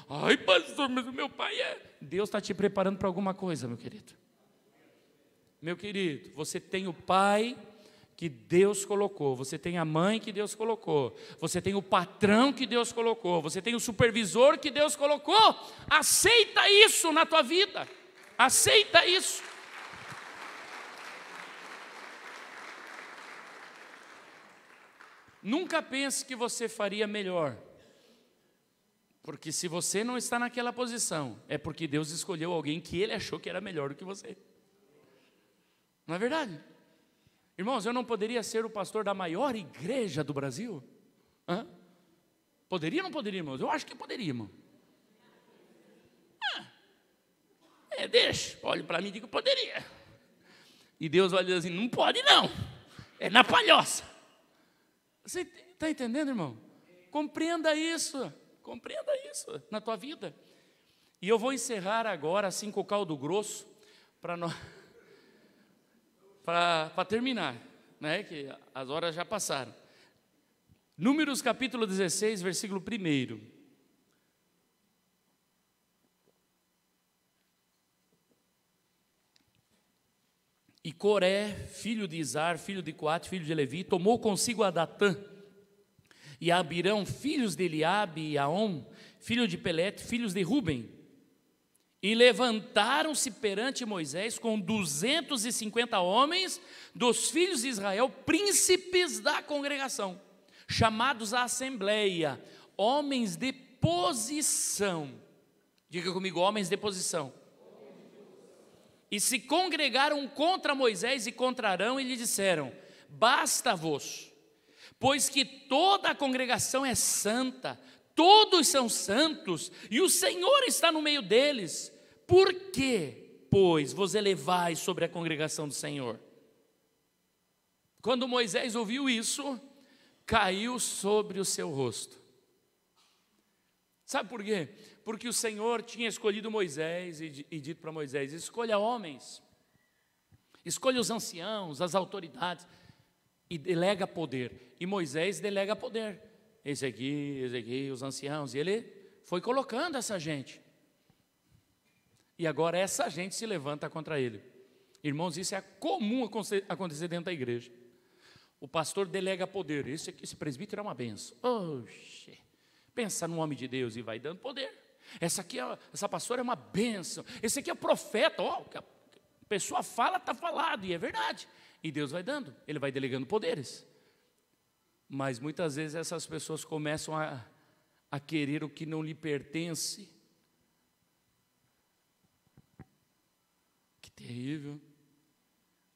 Ai, pastor, mas o meu pai é. Deus está te preparando para alguma coisa, meu querido. Meu querido, você tem o pai que Deus colocou, você tem a mãe que Deus colocou, você tem o patrão que Deus colocou, você tem o supervisor que Deus colocou. Aceita isso na tua vida. Aceita isso. Nunca pense que você faria melhor. Porque se você não está naquela posição, é porque Deus escolheu alguém que ele achou que era melhor do que você. Não é verdade? Irmãos, eu não poderia ser o pastor da maior igreja do Brasil? Hã? Poderia ou não poderia, irmãos? Eu acho que poderia, irmão. Ah, é, deixa. Olhe para mim e diga, poderia. E Deus vai dizer assim, não pode não. É na palhoça. Você está entendendo, irmão? Compreenda isso, compreenda isso na tua vida. E eu vou encerrar agora, assim, com o caldo grosso, para nós. Para terminar, né, que as horas já passaram. Números capítulo 16, versículo 1. E Coré, filho de Izar, filho de Coate, filho de Levi, tomou consigo a Datã e a Abirão, filhos de Eliabe e Aom, filho de Pelete, filhos de Ruben. E levantaram-se perante Moisés com 250 homens dos filhos de Israel, príncipes da congregação, chamados à assembleia, homens de posição. Diga comigo, homens de posição e se congregaram contra Moisés e contra Arão e lhe disseram: Basta-vos, pois que toda a congregação é santa, todos são santos, e o Senhor está no meio deles. Por que, pois, vos elevais sobre a congregação do Senhor? Quando Moisés ouviu isso, caiu sobre o seu rosto. Sabe por quê? porque o Senhor tinha escolhido Moisés e, e dito para Moisés: escolha homens, escolha os anciãos, as autoridades, e delega poder. E Moisés delega poder. Esse aqui, esse aqui, os anciãos. E ele foi colocando essa gente. E agora essa gente se levanta contra ele. Irmãos, isso é comum acontecer dentro da igreja. O pastor delega poder. Esse, esse presbítero é uma benção. Oxe, pensa num homem de Deus e vai dando poder. Essa aqui é, essa pastora é uma bênção. Esse aqui é profeta. Ó, oh, a pessoa fala, está falado, e é verdade. E Deus vai dando, Ele vai delegando poderes. Mas muitas vezes essas pessoas começam a, a querer o que não lhe pertence. Que terrível.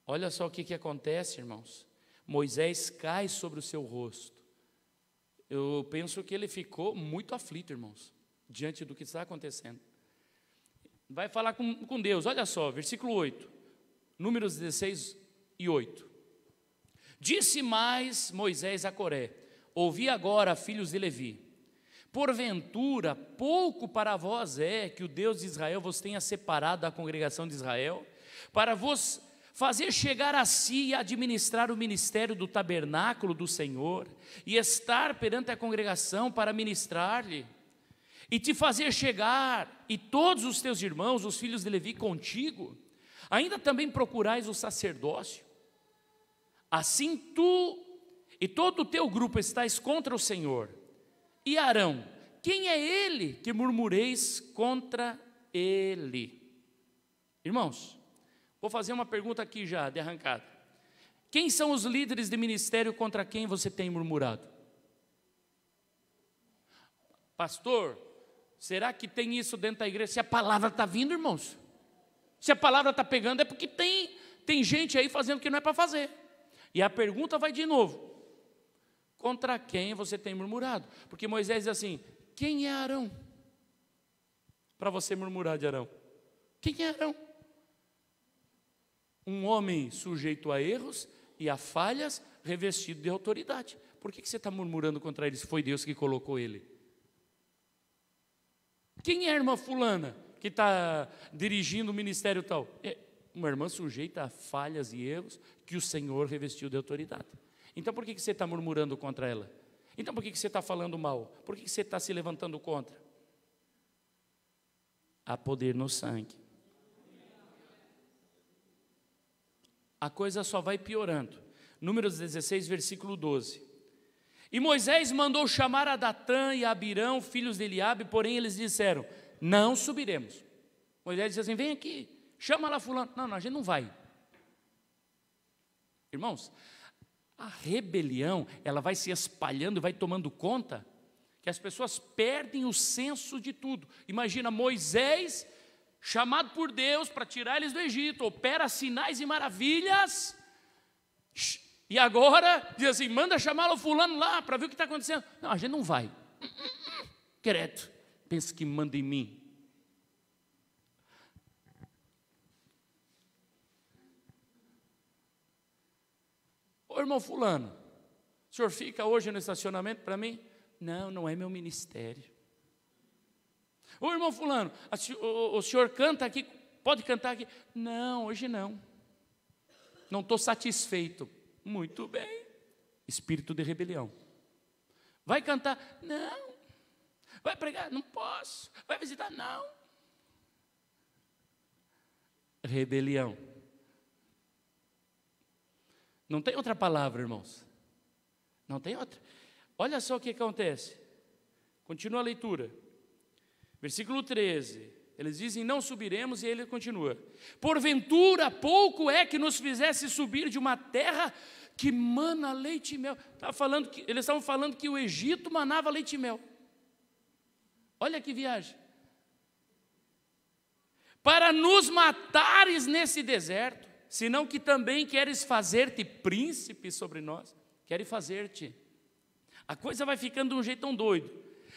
Olha só o que, que acontece, irmãos. Moisés cai sobre o seu rosto. Eu penso que ele ficou muito aflito, irmãos diante do que está acontecendo. Vai falar com, com Deus, olha só, versículo 8, números 16 e 8. Disse mais Moisés a Coré: Ouvi agora, filhos de Levi, porventura pouco para vós é que o Deus de Israel vos tenha separado da congregação de Israel, para vos fazer chegar a si e administrar o ministério do tabernáculo do Senhor, e estar perante a congregação para ministrar-lhe e te fazer chegar, e todos os teus irmãos, os filhos de Levi, contigo, ainda também procurais o sacerdócio. Assim tu e todo o teu grupo estáis contra o Senhor. E Arão, quem é ele que murmureis contra ele? Irmãos, vou fazer uma pergunta aqui já, de arrancada. Quem são os líderes de ministério contra quem você tem murmurado? Pastor, Será que tem isso dentro da igreja? Se a palavra está vindo, irmãos. Se a palavra está pegando, é porque tem, tem gente aí fazendo o que não é para fazer. E a pergunta vai de novo: contra quem você tem murmurado? Porque Moisés diz assim: quem é Arão? Para você murmurar de Arão. Quem é Arão? Um homem sujeito a erros e a falhas, revestido de autoridade. Por que, que você está murmurando contra ele se foi Deus que colocou ele? Quem é a irmã fulana que está dirigindo o ministério tal? É uma irmã sujeita a falhas e erros que o Senhor revestiu de autoridade. Então por que, você está murmurando contra ela? Então por que, você está falando mal? Por que, que você está se levantando contra? Há poder no sangue. A coisa só vai piorando. Números 16, versículo 12. E Moisés mandou chamar a Datã e a Abirão, filhos de Eliabe, porém eles disseram: Não subiremos. Moisés disse assim: Vem aqui, chama lá Fulano. Não, não, a gente não vai. Irmãos, a rebelião, ela vai se espalhando e vai tomando conta que as pessoas perdem o senso de tudo. Imagina Moisés, chamado por Deus para tirar eles do Egito, opera sinais e maravilhas, e agora diz assim: manda chamar o fulano lá para ver o que está acontecendo. Não, a gente não vai. Quereto, pensa que manda em mim. Ô irmão fulano, o senhor fica hoje no estacionamento para mim? Não, não é meu ministério. Ô irmão fulano, a, o, o senhor canta aqui, pode cantar aqui? Não, hoje não. Não estou satisfeito. Muito bem. Espírito de rebelião. Vai cantar? Não. Vai pregar? Não posso. Vai visitar? Não. Rebelião. Não tem outra palavra, irmãos. Não tem outra. Olha só o que acontece. Continua a leitura. Versículo 13. Eles dizem, não subiremos, e ele continua: Porventura, pouco é que nos fizesse subir de uma terra que mana leite e mel. tá falando que, eles estavam falando que o Egito manava leite e mel. Olha que viagem. Para nos matares nesse deserto, senão que também queres fazer-te príncipe sobre nós, queres fazer-te. A coisa vai ficando de um jeito tão doido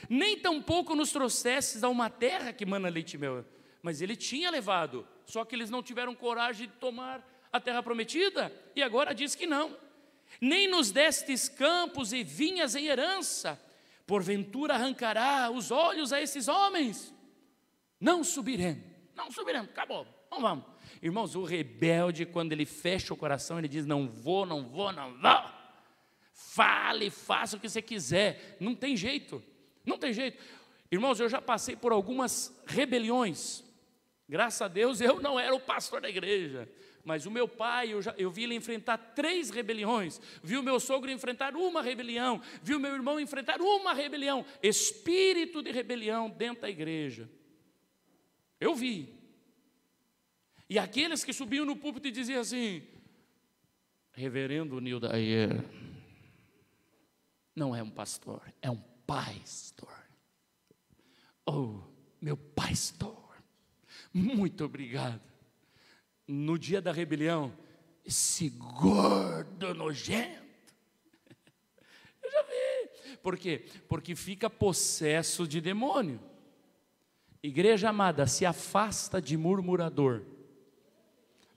nem tampouco nos trouxesses a uma terra que mana leite e mel. Mas ele tinha levado, só que eles não tiveram coragem de tomar a terra prometida, e agora diz que não. Nem nos destes campos e vinhas em herança, porventura arrancará os olhos a esses homens. Não subiremos, não subiremos, acabou, não vamos. Irmãos, o rebelde, quando ele fecha o coração, ele diz: Não vou, não vou, não vou. Fale, faça o que você quiser, não tem jeito. Não tem jeito. Irmãos, eu já passei por algumas rebeliões. Graças a Deus eu não era o pastor da igreja. Mas o meu pai, eu, já, eu vi ele enfrentar três rebeliões, vi o meu sogro enfrentar uma rebelião, vi o meu irmão enfrentar uma rebelião, espírito de rebelião dentro da igreja. Eu vi. E aqueles que subiam no púlpito e diziam assim: Reverendo Nildayer, não é um pastor, é um pastor. Oh, meu pastor, muito obrigado. No dia da rebelião, esse gordo nojento. Eu já vi. Por quê? Porque fica possesso de demônio. Igreja amada, se afasta de murmurador.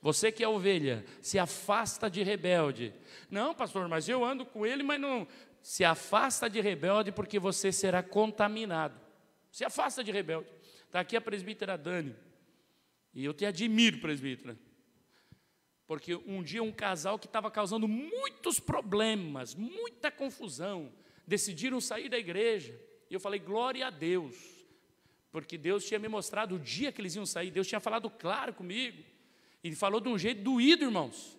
Você que é ovelha, se afasta de rebelde. Não, pastor, mas eu ando com ele, mas não, se afasta de rebelde, porque você será contaminado. Se afasta de rebelde. Está aqui a presbítera Dani. E eu te admiro, presbítera. Porque um dia um casal que estava causando muitos problemas, muita confusão, decidiram sair da igreja. E eu falei, glória a Deus. Porque Deus tinha me mostrado o dia que eles iam sair, Deus tinha falado claro comigo. Ele falou de um jeito doído, irmãos.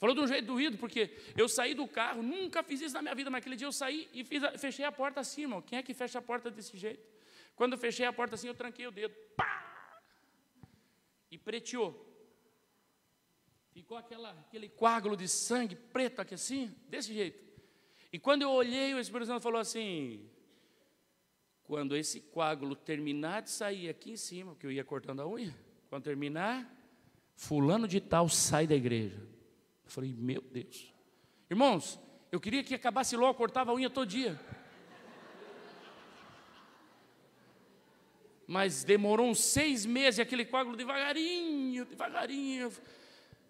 Falou de um jeito doído, porque eu saí do carro, nunca fiz isso na minha vida. mas aquele dia eu saí e fiz, fechei a porta assim, irmão. Quem é que fecha a porta desse jeito? Quando eu fechei a porta assim, eu tranquei o dedo. Pá! E preteou. Ficou aquela, aquele coágulo de sangue preto aqui assim, desse jeito. E quando eu olhei, o Espírito Santo falou assim: quando esse coágulo terminar de sair aqui em cima, que eu ia cortando a unha, quando terminar, fulano de tal sai da igreja. Eu falei, meu Deus. Irmãos, eu queria que acabasse logo, cortava a unha todo dia. Mas demorou uns seis meses aquele coágulo devagarinho, devagarinho.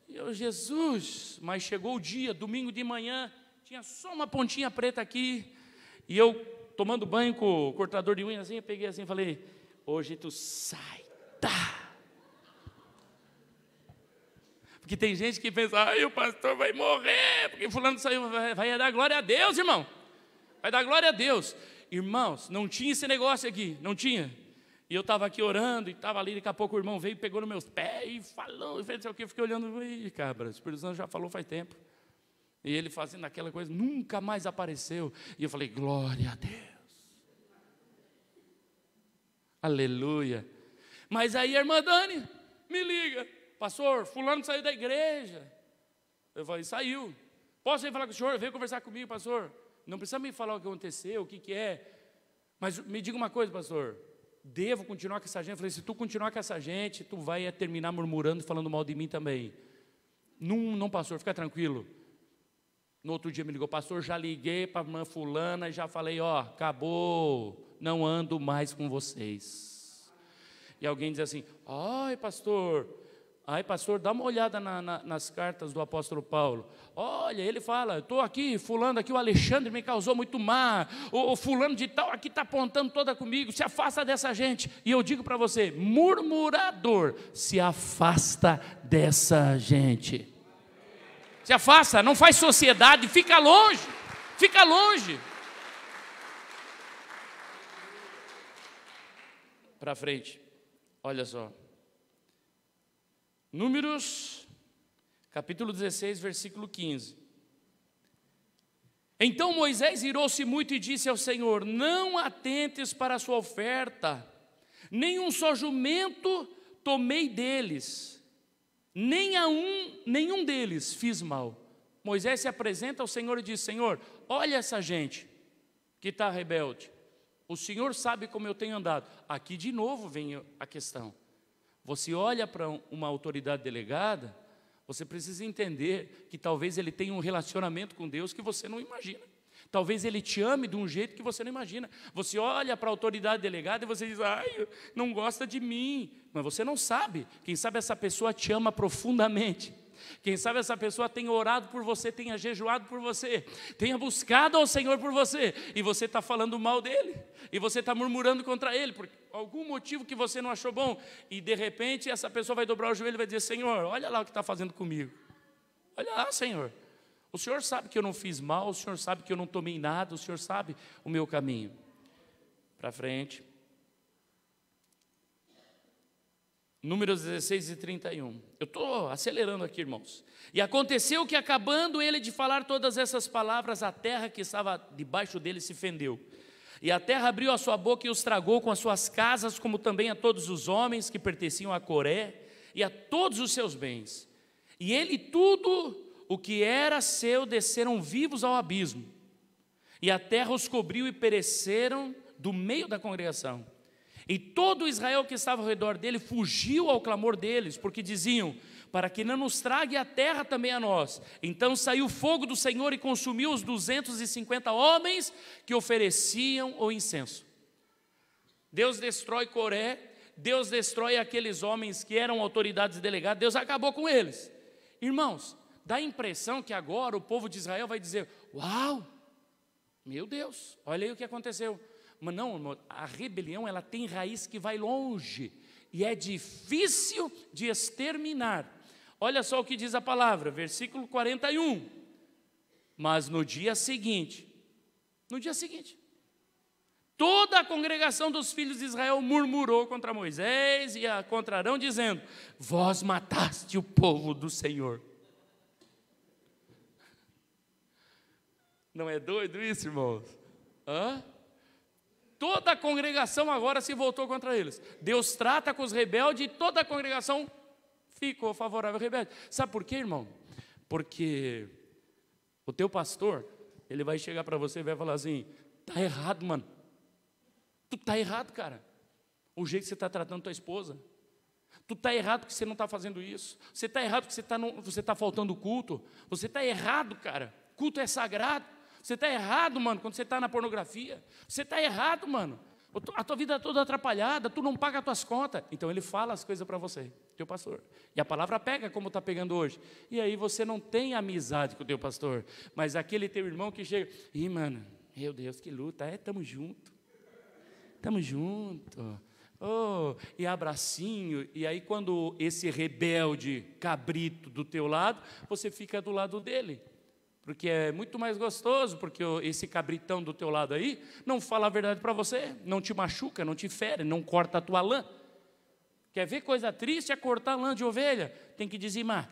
E eu, Jesus, mas chegou o dia, domingo de manhã, tinha só uma pontinha preta aqui. E eu, tomando banho com o cortador de unha, assim, eu peguei assim e falei, hoje tu sai, tá? Porque tem gente que pensa, ai, o pastor vai morrer, porque fulano saiu, vai, dar glória a Deus, irmão. Vai dar glória a Deus. Irmãos, não tinha esse negócio aqui, não tinha. E eu estava aqui orando, e estava ali, daqui a pouco o irmão veio, pegou nos meus pés e falou, e fez o que, eu fiquei olhando, e cabra, o Espírito Santo já falou faz tempo. E ele fazendo aquela coisa, nunca mais apareceu. E eu falei, glória a Deus. Aleluia. Mas aí a irmã Dani me liga pastor, fulano saiu da igreja. Eu falei, saiu. Posso ir falar com o senhor? Vem conversar comigo, pastor. Não precisa me falar o que aconteceu, o que, que é. Mas me diga uma coisa, pastor. Devo continuar com essa gente? Eu falei, se tu continuar com essa gente, tu vai terminar murmurando, falando mal de mim também. Não, não, pastor, fica tranquilo. No outro dia me ligou, pastor, já liguei para a irmã fulana e já falei, ó, acabou, não ando mais com vocês. E alguém diz assim, ai, pastor, Aí, pastor, dá uma olhada na, na, nas cartas do apóstolo Paulo. Olha, ele fala: estou aqui, fulano aqui, o Alexandre me causou muito mal, o, o fulano de tal aqui está apontando toda comigo, se afasta dessa gente. E eu digo para você: murmurador, se afasta dessa gente. Se afasta, não faz sociedade, fica longe, fica longe. Para frente, olha só. Números, capítulo 16, versículo 15. Então Moisés irou-se muito e disse ao Senhor: Não atentes para a sua oferta, nenhum só jumento tomei deles, nem a um, nenhum deles fiz mal. Moisés se apresenta ao Senhor e diz: Senhor, olha essa gente que está rebelde. O Senhor sabe como eu tenho andado. Aqui de novo vem a questão. Você olha para uma autoridade delegada, você precisa entender que talvez ele tenha um relacionamento com Deus que você não imagina. Talvez ele te ame de um jeito que você não imagina. Você olha para a autoridade delegada e você diz: "Ai, não gosta de mim". Mas você não sabe. Quem sabe essa pessoa te ama profundamente. Quem sabe essa pessoa tenha orado por você, tenha jejuado por você, tenha buscado ao Senhor por você, e você está falando mal dele, e você está murmurando contra ele, por algum motivo que você não achou bom, e de repente essa pessoa vai dobrar o joelho e vai dizer: Senhor, olha lá o que está fazendo comigo, olha lá, Senhor. O Senhor sabe que eu não fiz mal, o Senhor sabe que eu não tomei nada, o Senhor sabe o meu caminho. Para frente. Números 16 e 31. Eu estou acelerando aqui, irmãos. E aconteceu que, acabando ele de falar todas essas palavras, a terra que estava debaixo dele se fendeu. E a terra abriu a sua boca e os tragou com as suas casas, como também a todos os homens que pertenciam a Coré e a todos os seus bens. E ele tudo o que era seu desceram vivos ao abismo. E a terra os cobriu e pereceram do meio da congregação. E todo Israel que estava ao redor dele fugiu ao clamor deles, porque diziam: Para que não nos trague a terra também a nós. Então saiu fogo do Senhor e consumiu os 250 homens que ofereciam o incenso. Deus destrói Coré, Deus destrói aqueles homens que eram autoridades delegadas. Deus acabou com eles. Irmãos, dá a impressão que agora o povo de Israel vai dizer: Uau, meu Deus, olha aí o que aconteceu. Mas não, amor, a rebelião ela tem raiz que vai longe e é difícil de exterminar. Olha só o que diz a palavra, versículo 41. Mas no dia seguinte, no dia seguinte, toda a congregação dos filhos de Israel murmurou contra Moisés e a contra Arão, dizendo: Vós mataste o povo do Senhor. Não é doido isso, irmãos? Hã? Toda a congregação agora se voltou contra eles. Deus trata com os rebeldes e toda a congregação ficou favorável ao rebelde. Sabe por quê, irmão? Porque o teu pastor, ele vai chegar para você e vai falar assim: tá errado, mano. Tu tá errado, cara. O jeito que você está tratando tua esposa. Tu está errado porque você não está fazendo isso. Você está errado porque você está tá faltando culto. Você está errado, cara. Culto é sagrado. Você está errado, mano, quando você está na pornografia. Você está errado, mano. A tua vida é toda atrapalhada, tu não paga as tuas contas. Então ele fala as coisas para você, teu pastor. E a palavra pega como está pegando hoje. E aí você não tem amizade com o teu pastor. Mas aquele teu irmão que chega, ih, mano, meu Deus, que luta. É, tamo junto. Tamo junto. Oh, e abracinho. E aí, quando esse rebelde cabrito do teu lado, você fica do lado dele porque é muito mais gostoso, porque esse cabritão do teu lado aí não fala a verdade para você, não te machuca, não te fere, não corta a tua lã. Quer ver coisa triste? É cortar lã de ovelha. Tem que dizimar.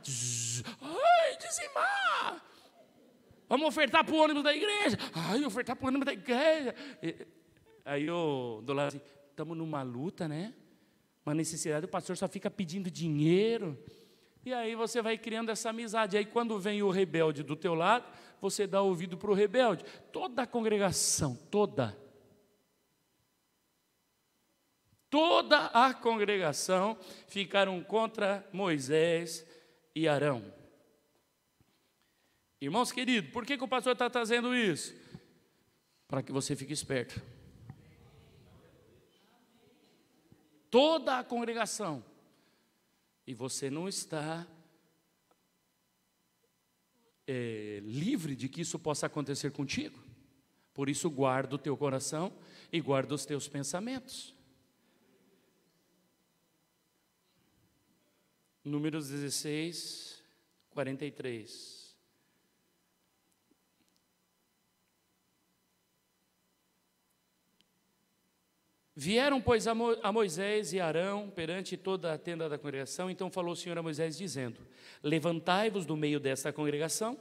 ai, dizimar! Vamos ofertar para o ônibus da igreja. Ai, ofertar para o ônibus da igreja. aí o do lado assim, estamos numa luta, né? Uma necessidade, o pastor só fica pedindo dinheiro. E aí você vai criando essa amizade. Aí quando vem o rebelde do teu lado, você dá ouvido para o rebelde. Toda a congregação, toda. Toda a congregação ficaram contra Moisés e Arão. Irmãos queridos, por que, que o pastor está trazendo isso? Para que você fique esperto. Toda a congregação e você não está é, livre de que isso possa acontecer contigo. Por isso, guarda o teu coração e guarda os teus pensamentos. Números 16, 43. Vieram, pois, a Moisés e Arão perante toda a tenda da congregação. Então falou o Senhor a Moisés, dizendo: Levantai-vos do meio desta congregação,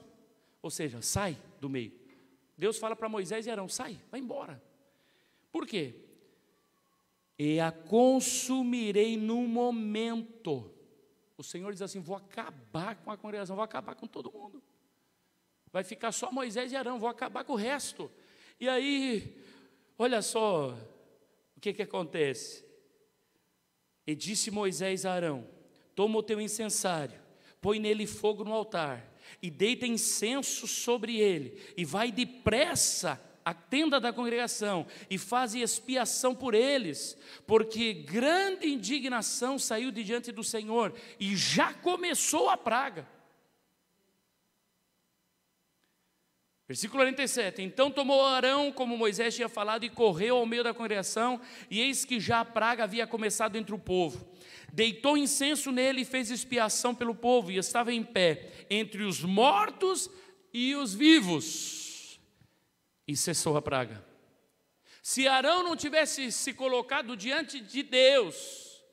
ou seja, sai do meio. Deus fala para Moisés e Arão: sai, vai embora. Por quê? E a consumirei num momento. O Senhor diz assim: vou acabar com a congregação, vou acabar com todo mundo. Vai ficar só Moisés e Arão, vou acabar com o resto. E aí, olha só, o que, que acontece? E disse Moisés a Arão: Toma o teu incensário, põe nele fogo no altar, e deita incenso sobre ele, e vai depressa à tenda da congregação, e faz expiação por eles, porque grande indignação saiu de diante do Senhor, e já começou a praga. Versículo 47: Então tomou Arão, como Moisés tinha falado, e correu ao meio da congregação, e eis que já a praga havia começado entre o povo. Deitou incenso nele e fez expiação pelo povo, e estava em pé entre os mortos e os vivos. E cessou a praga. Se Arão não tivesse se colocado diante de Deus,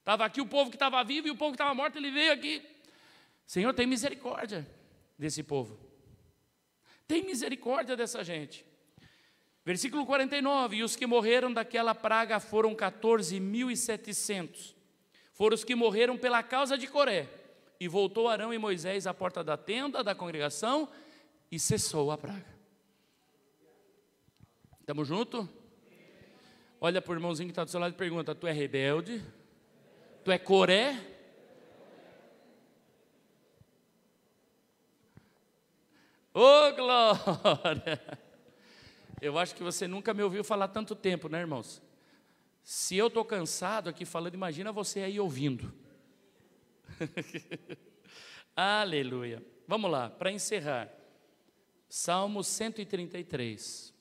estava aqui o povo que estava vivo e o povo que estava morto, ele veio aqui. Senhor, tem misericórdia desse povo. Tem misericórdia dessa gente. Versículo 49: E os que morreram daquela praga foram 14.700. Foram os que morreram pela causa de Coré. E voltou Arão e Moisés à porta da tenda da congregação e cessou a praga. Estamos juntos? Olha para o irmãozinho que está do seu lado e pergunta: Tu é rebelde? Tu é Coré? Ô, oh, glória! Eu acho que você nunca me ouviu falar tanto tempo, né, irmãos? Se eu estou cansado aqui falando, imagina você aí ouvindo. Aleluia. Vamos lá, para encerrar. Salmo 133.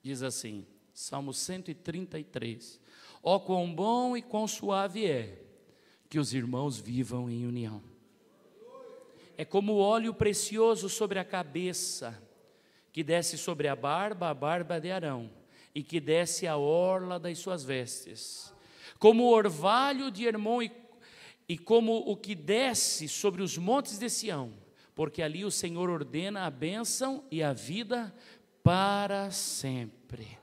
Diz assim: Salmo 133. Ó oh, quão bom e quão suave é que os irmãos vivam em união é como o óleo precioso sobre a cabeça, que desce sobre a barba, a barba de Arão, e que desce a orla das suas vestes. Como o orvalho de Hermon e, e como o que desce sobre os montes de Sião, porque ali o Senhor ordena a bênção e a vida para sempre.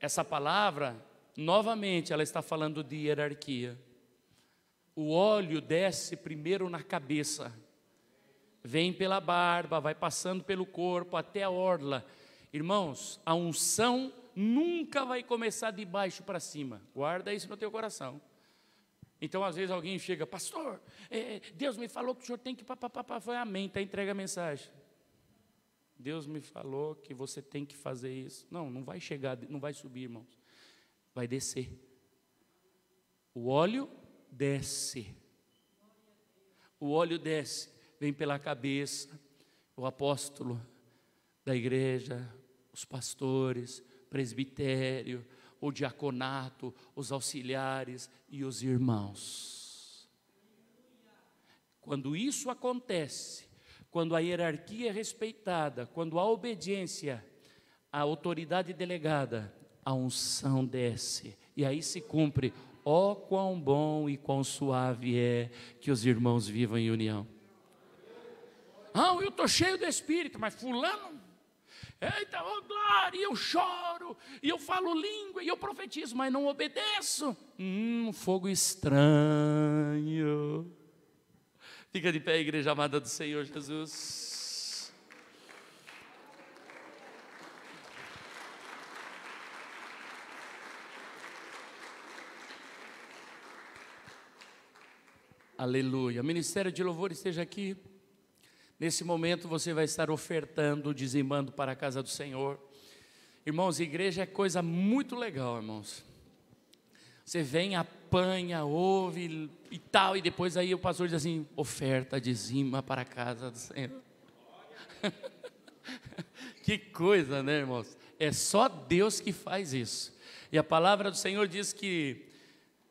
Essa palavra, novamente, ela está falando de hierarquia. O óleo desce primeiro na cabeça, vem pela barba, vai passando pelo corpo até a orla. Irmãos, a unção nunca vai começar de baixo para cima. Guarda isso no teu coração. Então, às vezes, alguém chega, pastor, é, Deus me falou que o senhor tem que. Papapá, foi amém, está entregue a mensagem. Deus me falou que você tem que fazer isso. Não, não vai chegar, não vai subir, irmãos. Vai descer. O óleo desce. O óleo desce, vem pela cabeça. O apóstolo da igreja, os pastores, presbitério, o diaconato, os auxiliares e os irmãos. Quando isso acontece, quando a hierarquia é respeitada, quando há obediência, à autoridade delegada, a unção desce e aí se cumpre Ó oh, quão bom e quão suave é que os irmãos vivam em união. Ah, eu estou cheio do Espírito, mas fulano. Eita, oh glória, eu choro, e eu falo língua, e eu profetizo, mas não obedeço. Hum, fogo estranho. Fica de pé, igreja amada do Senhor Jesus. Aleluia. Ministério de Louvor esteja aqui. Nesse momento você vai estar ofertando, dizimando para a casa do Senhor. Irmãos, igreja é coisa muito legal, irmãos. Você vem, apanha, ouve e tal, e depois aí o pastor diz assim: oferta, dizima para a casa do Senhor. que coisa, né, irmãos? É só Deus que faz isso. E a palavra do Senhor diz que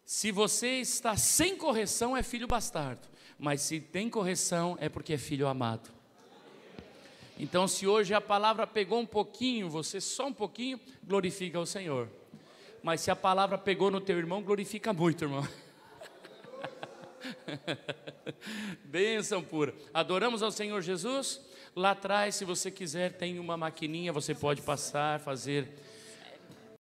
se você está sem correção, é filho bastardo. Mas se tem correção, é porque é filho amado. Então, se hoje a palavra pegou um pouquinho, você só um pouquinho, glorifica o Senhor. Mas se a palavra pegou no teu irmão, glorifica muito, irmão. Bênção pura. Adoramos ao Senhor Jesus. Lá atrás, se você quiser, tem uma maquininha, você pode passar, fazer.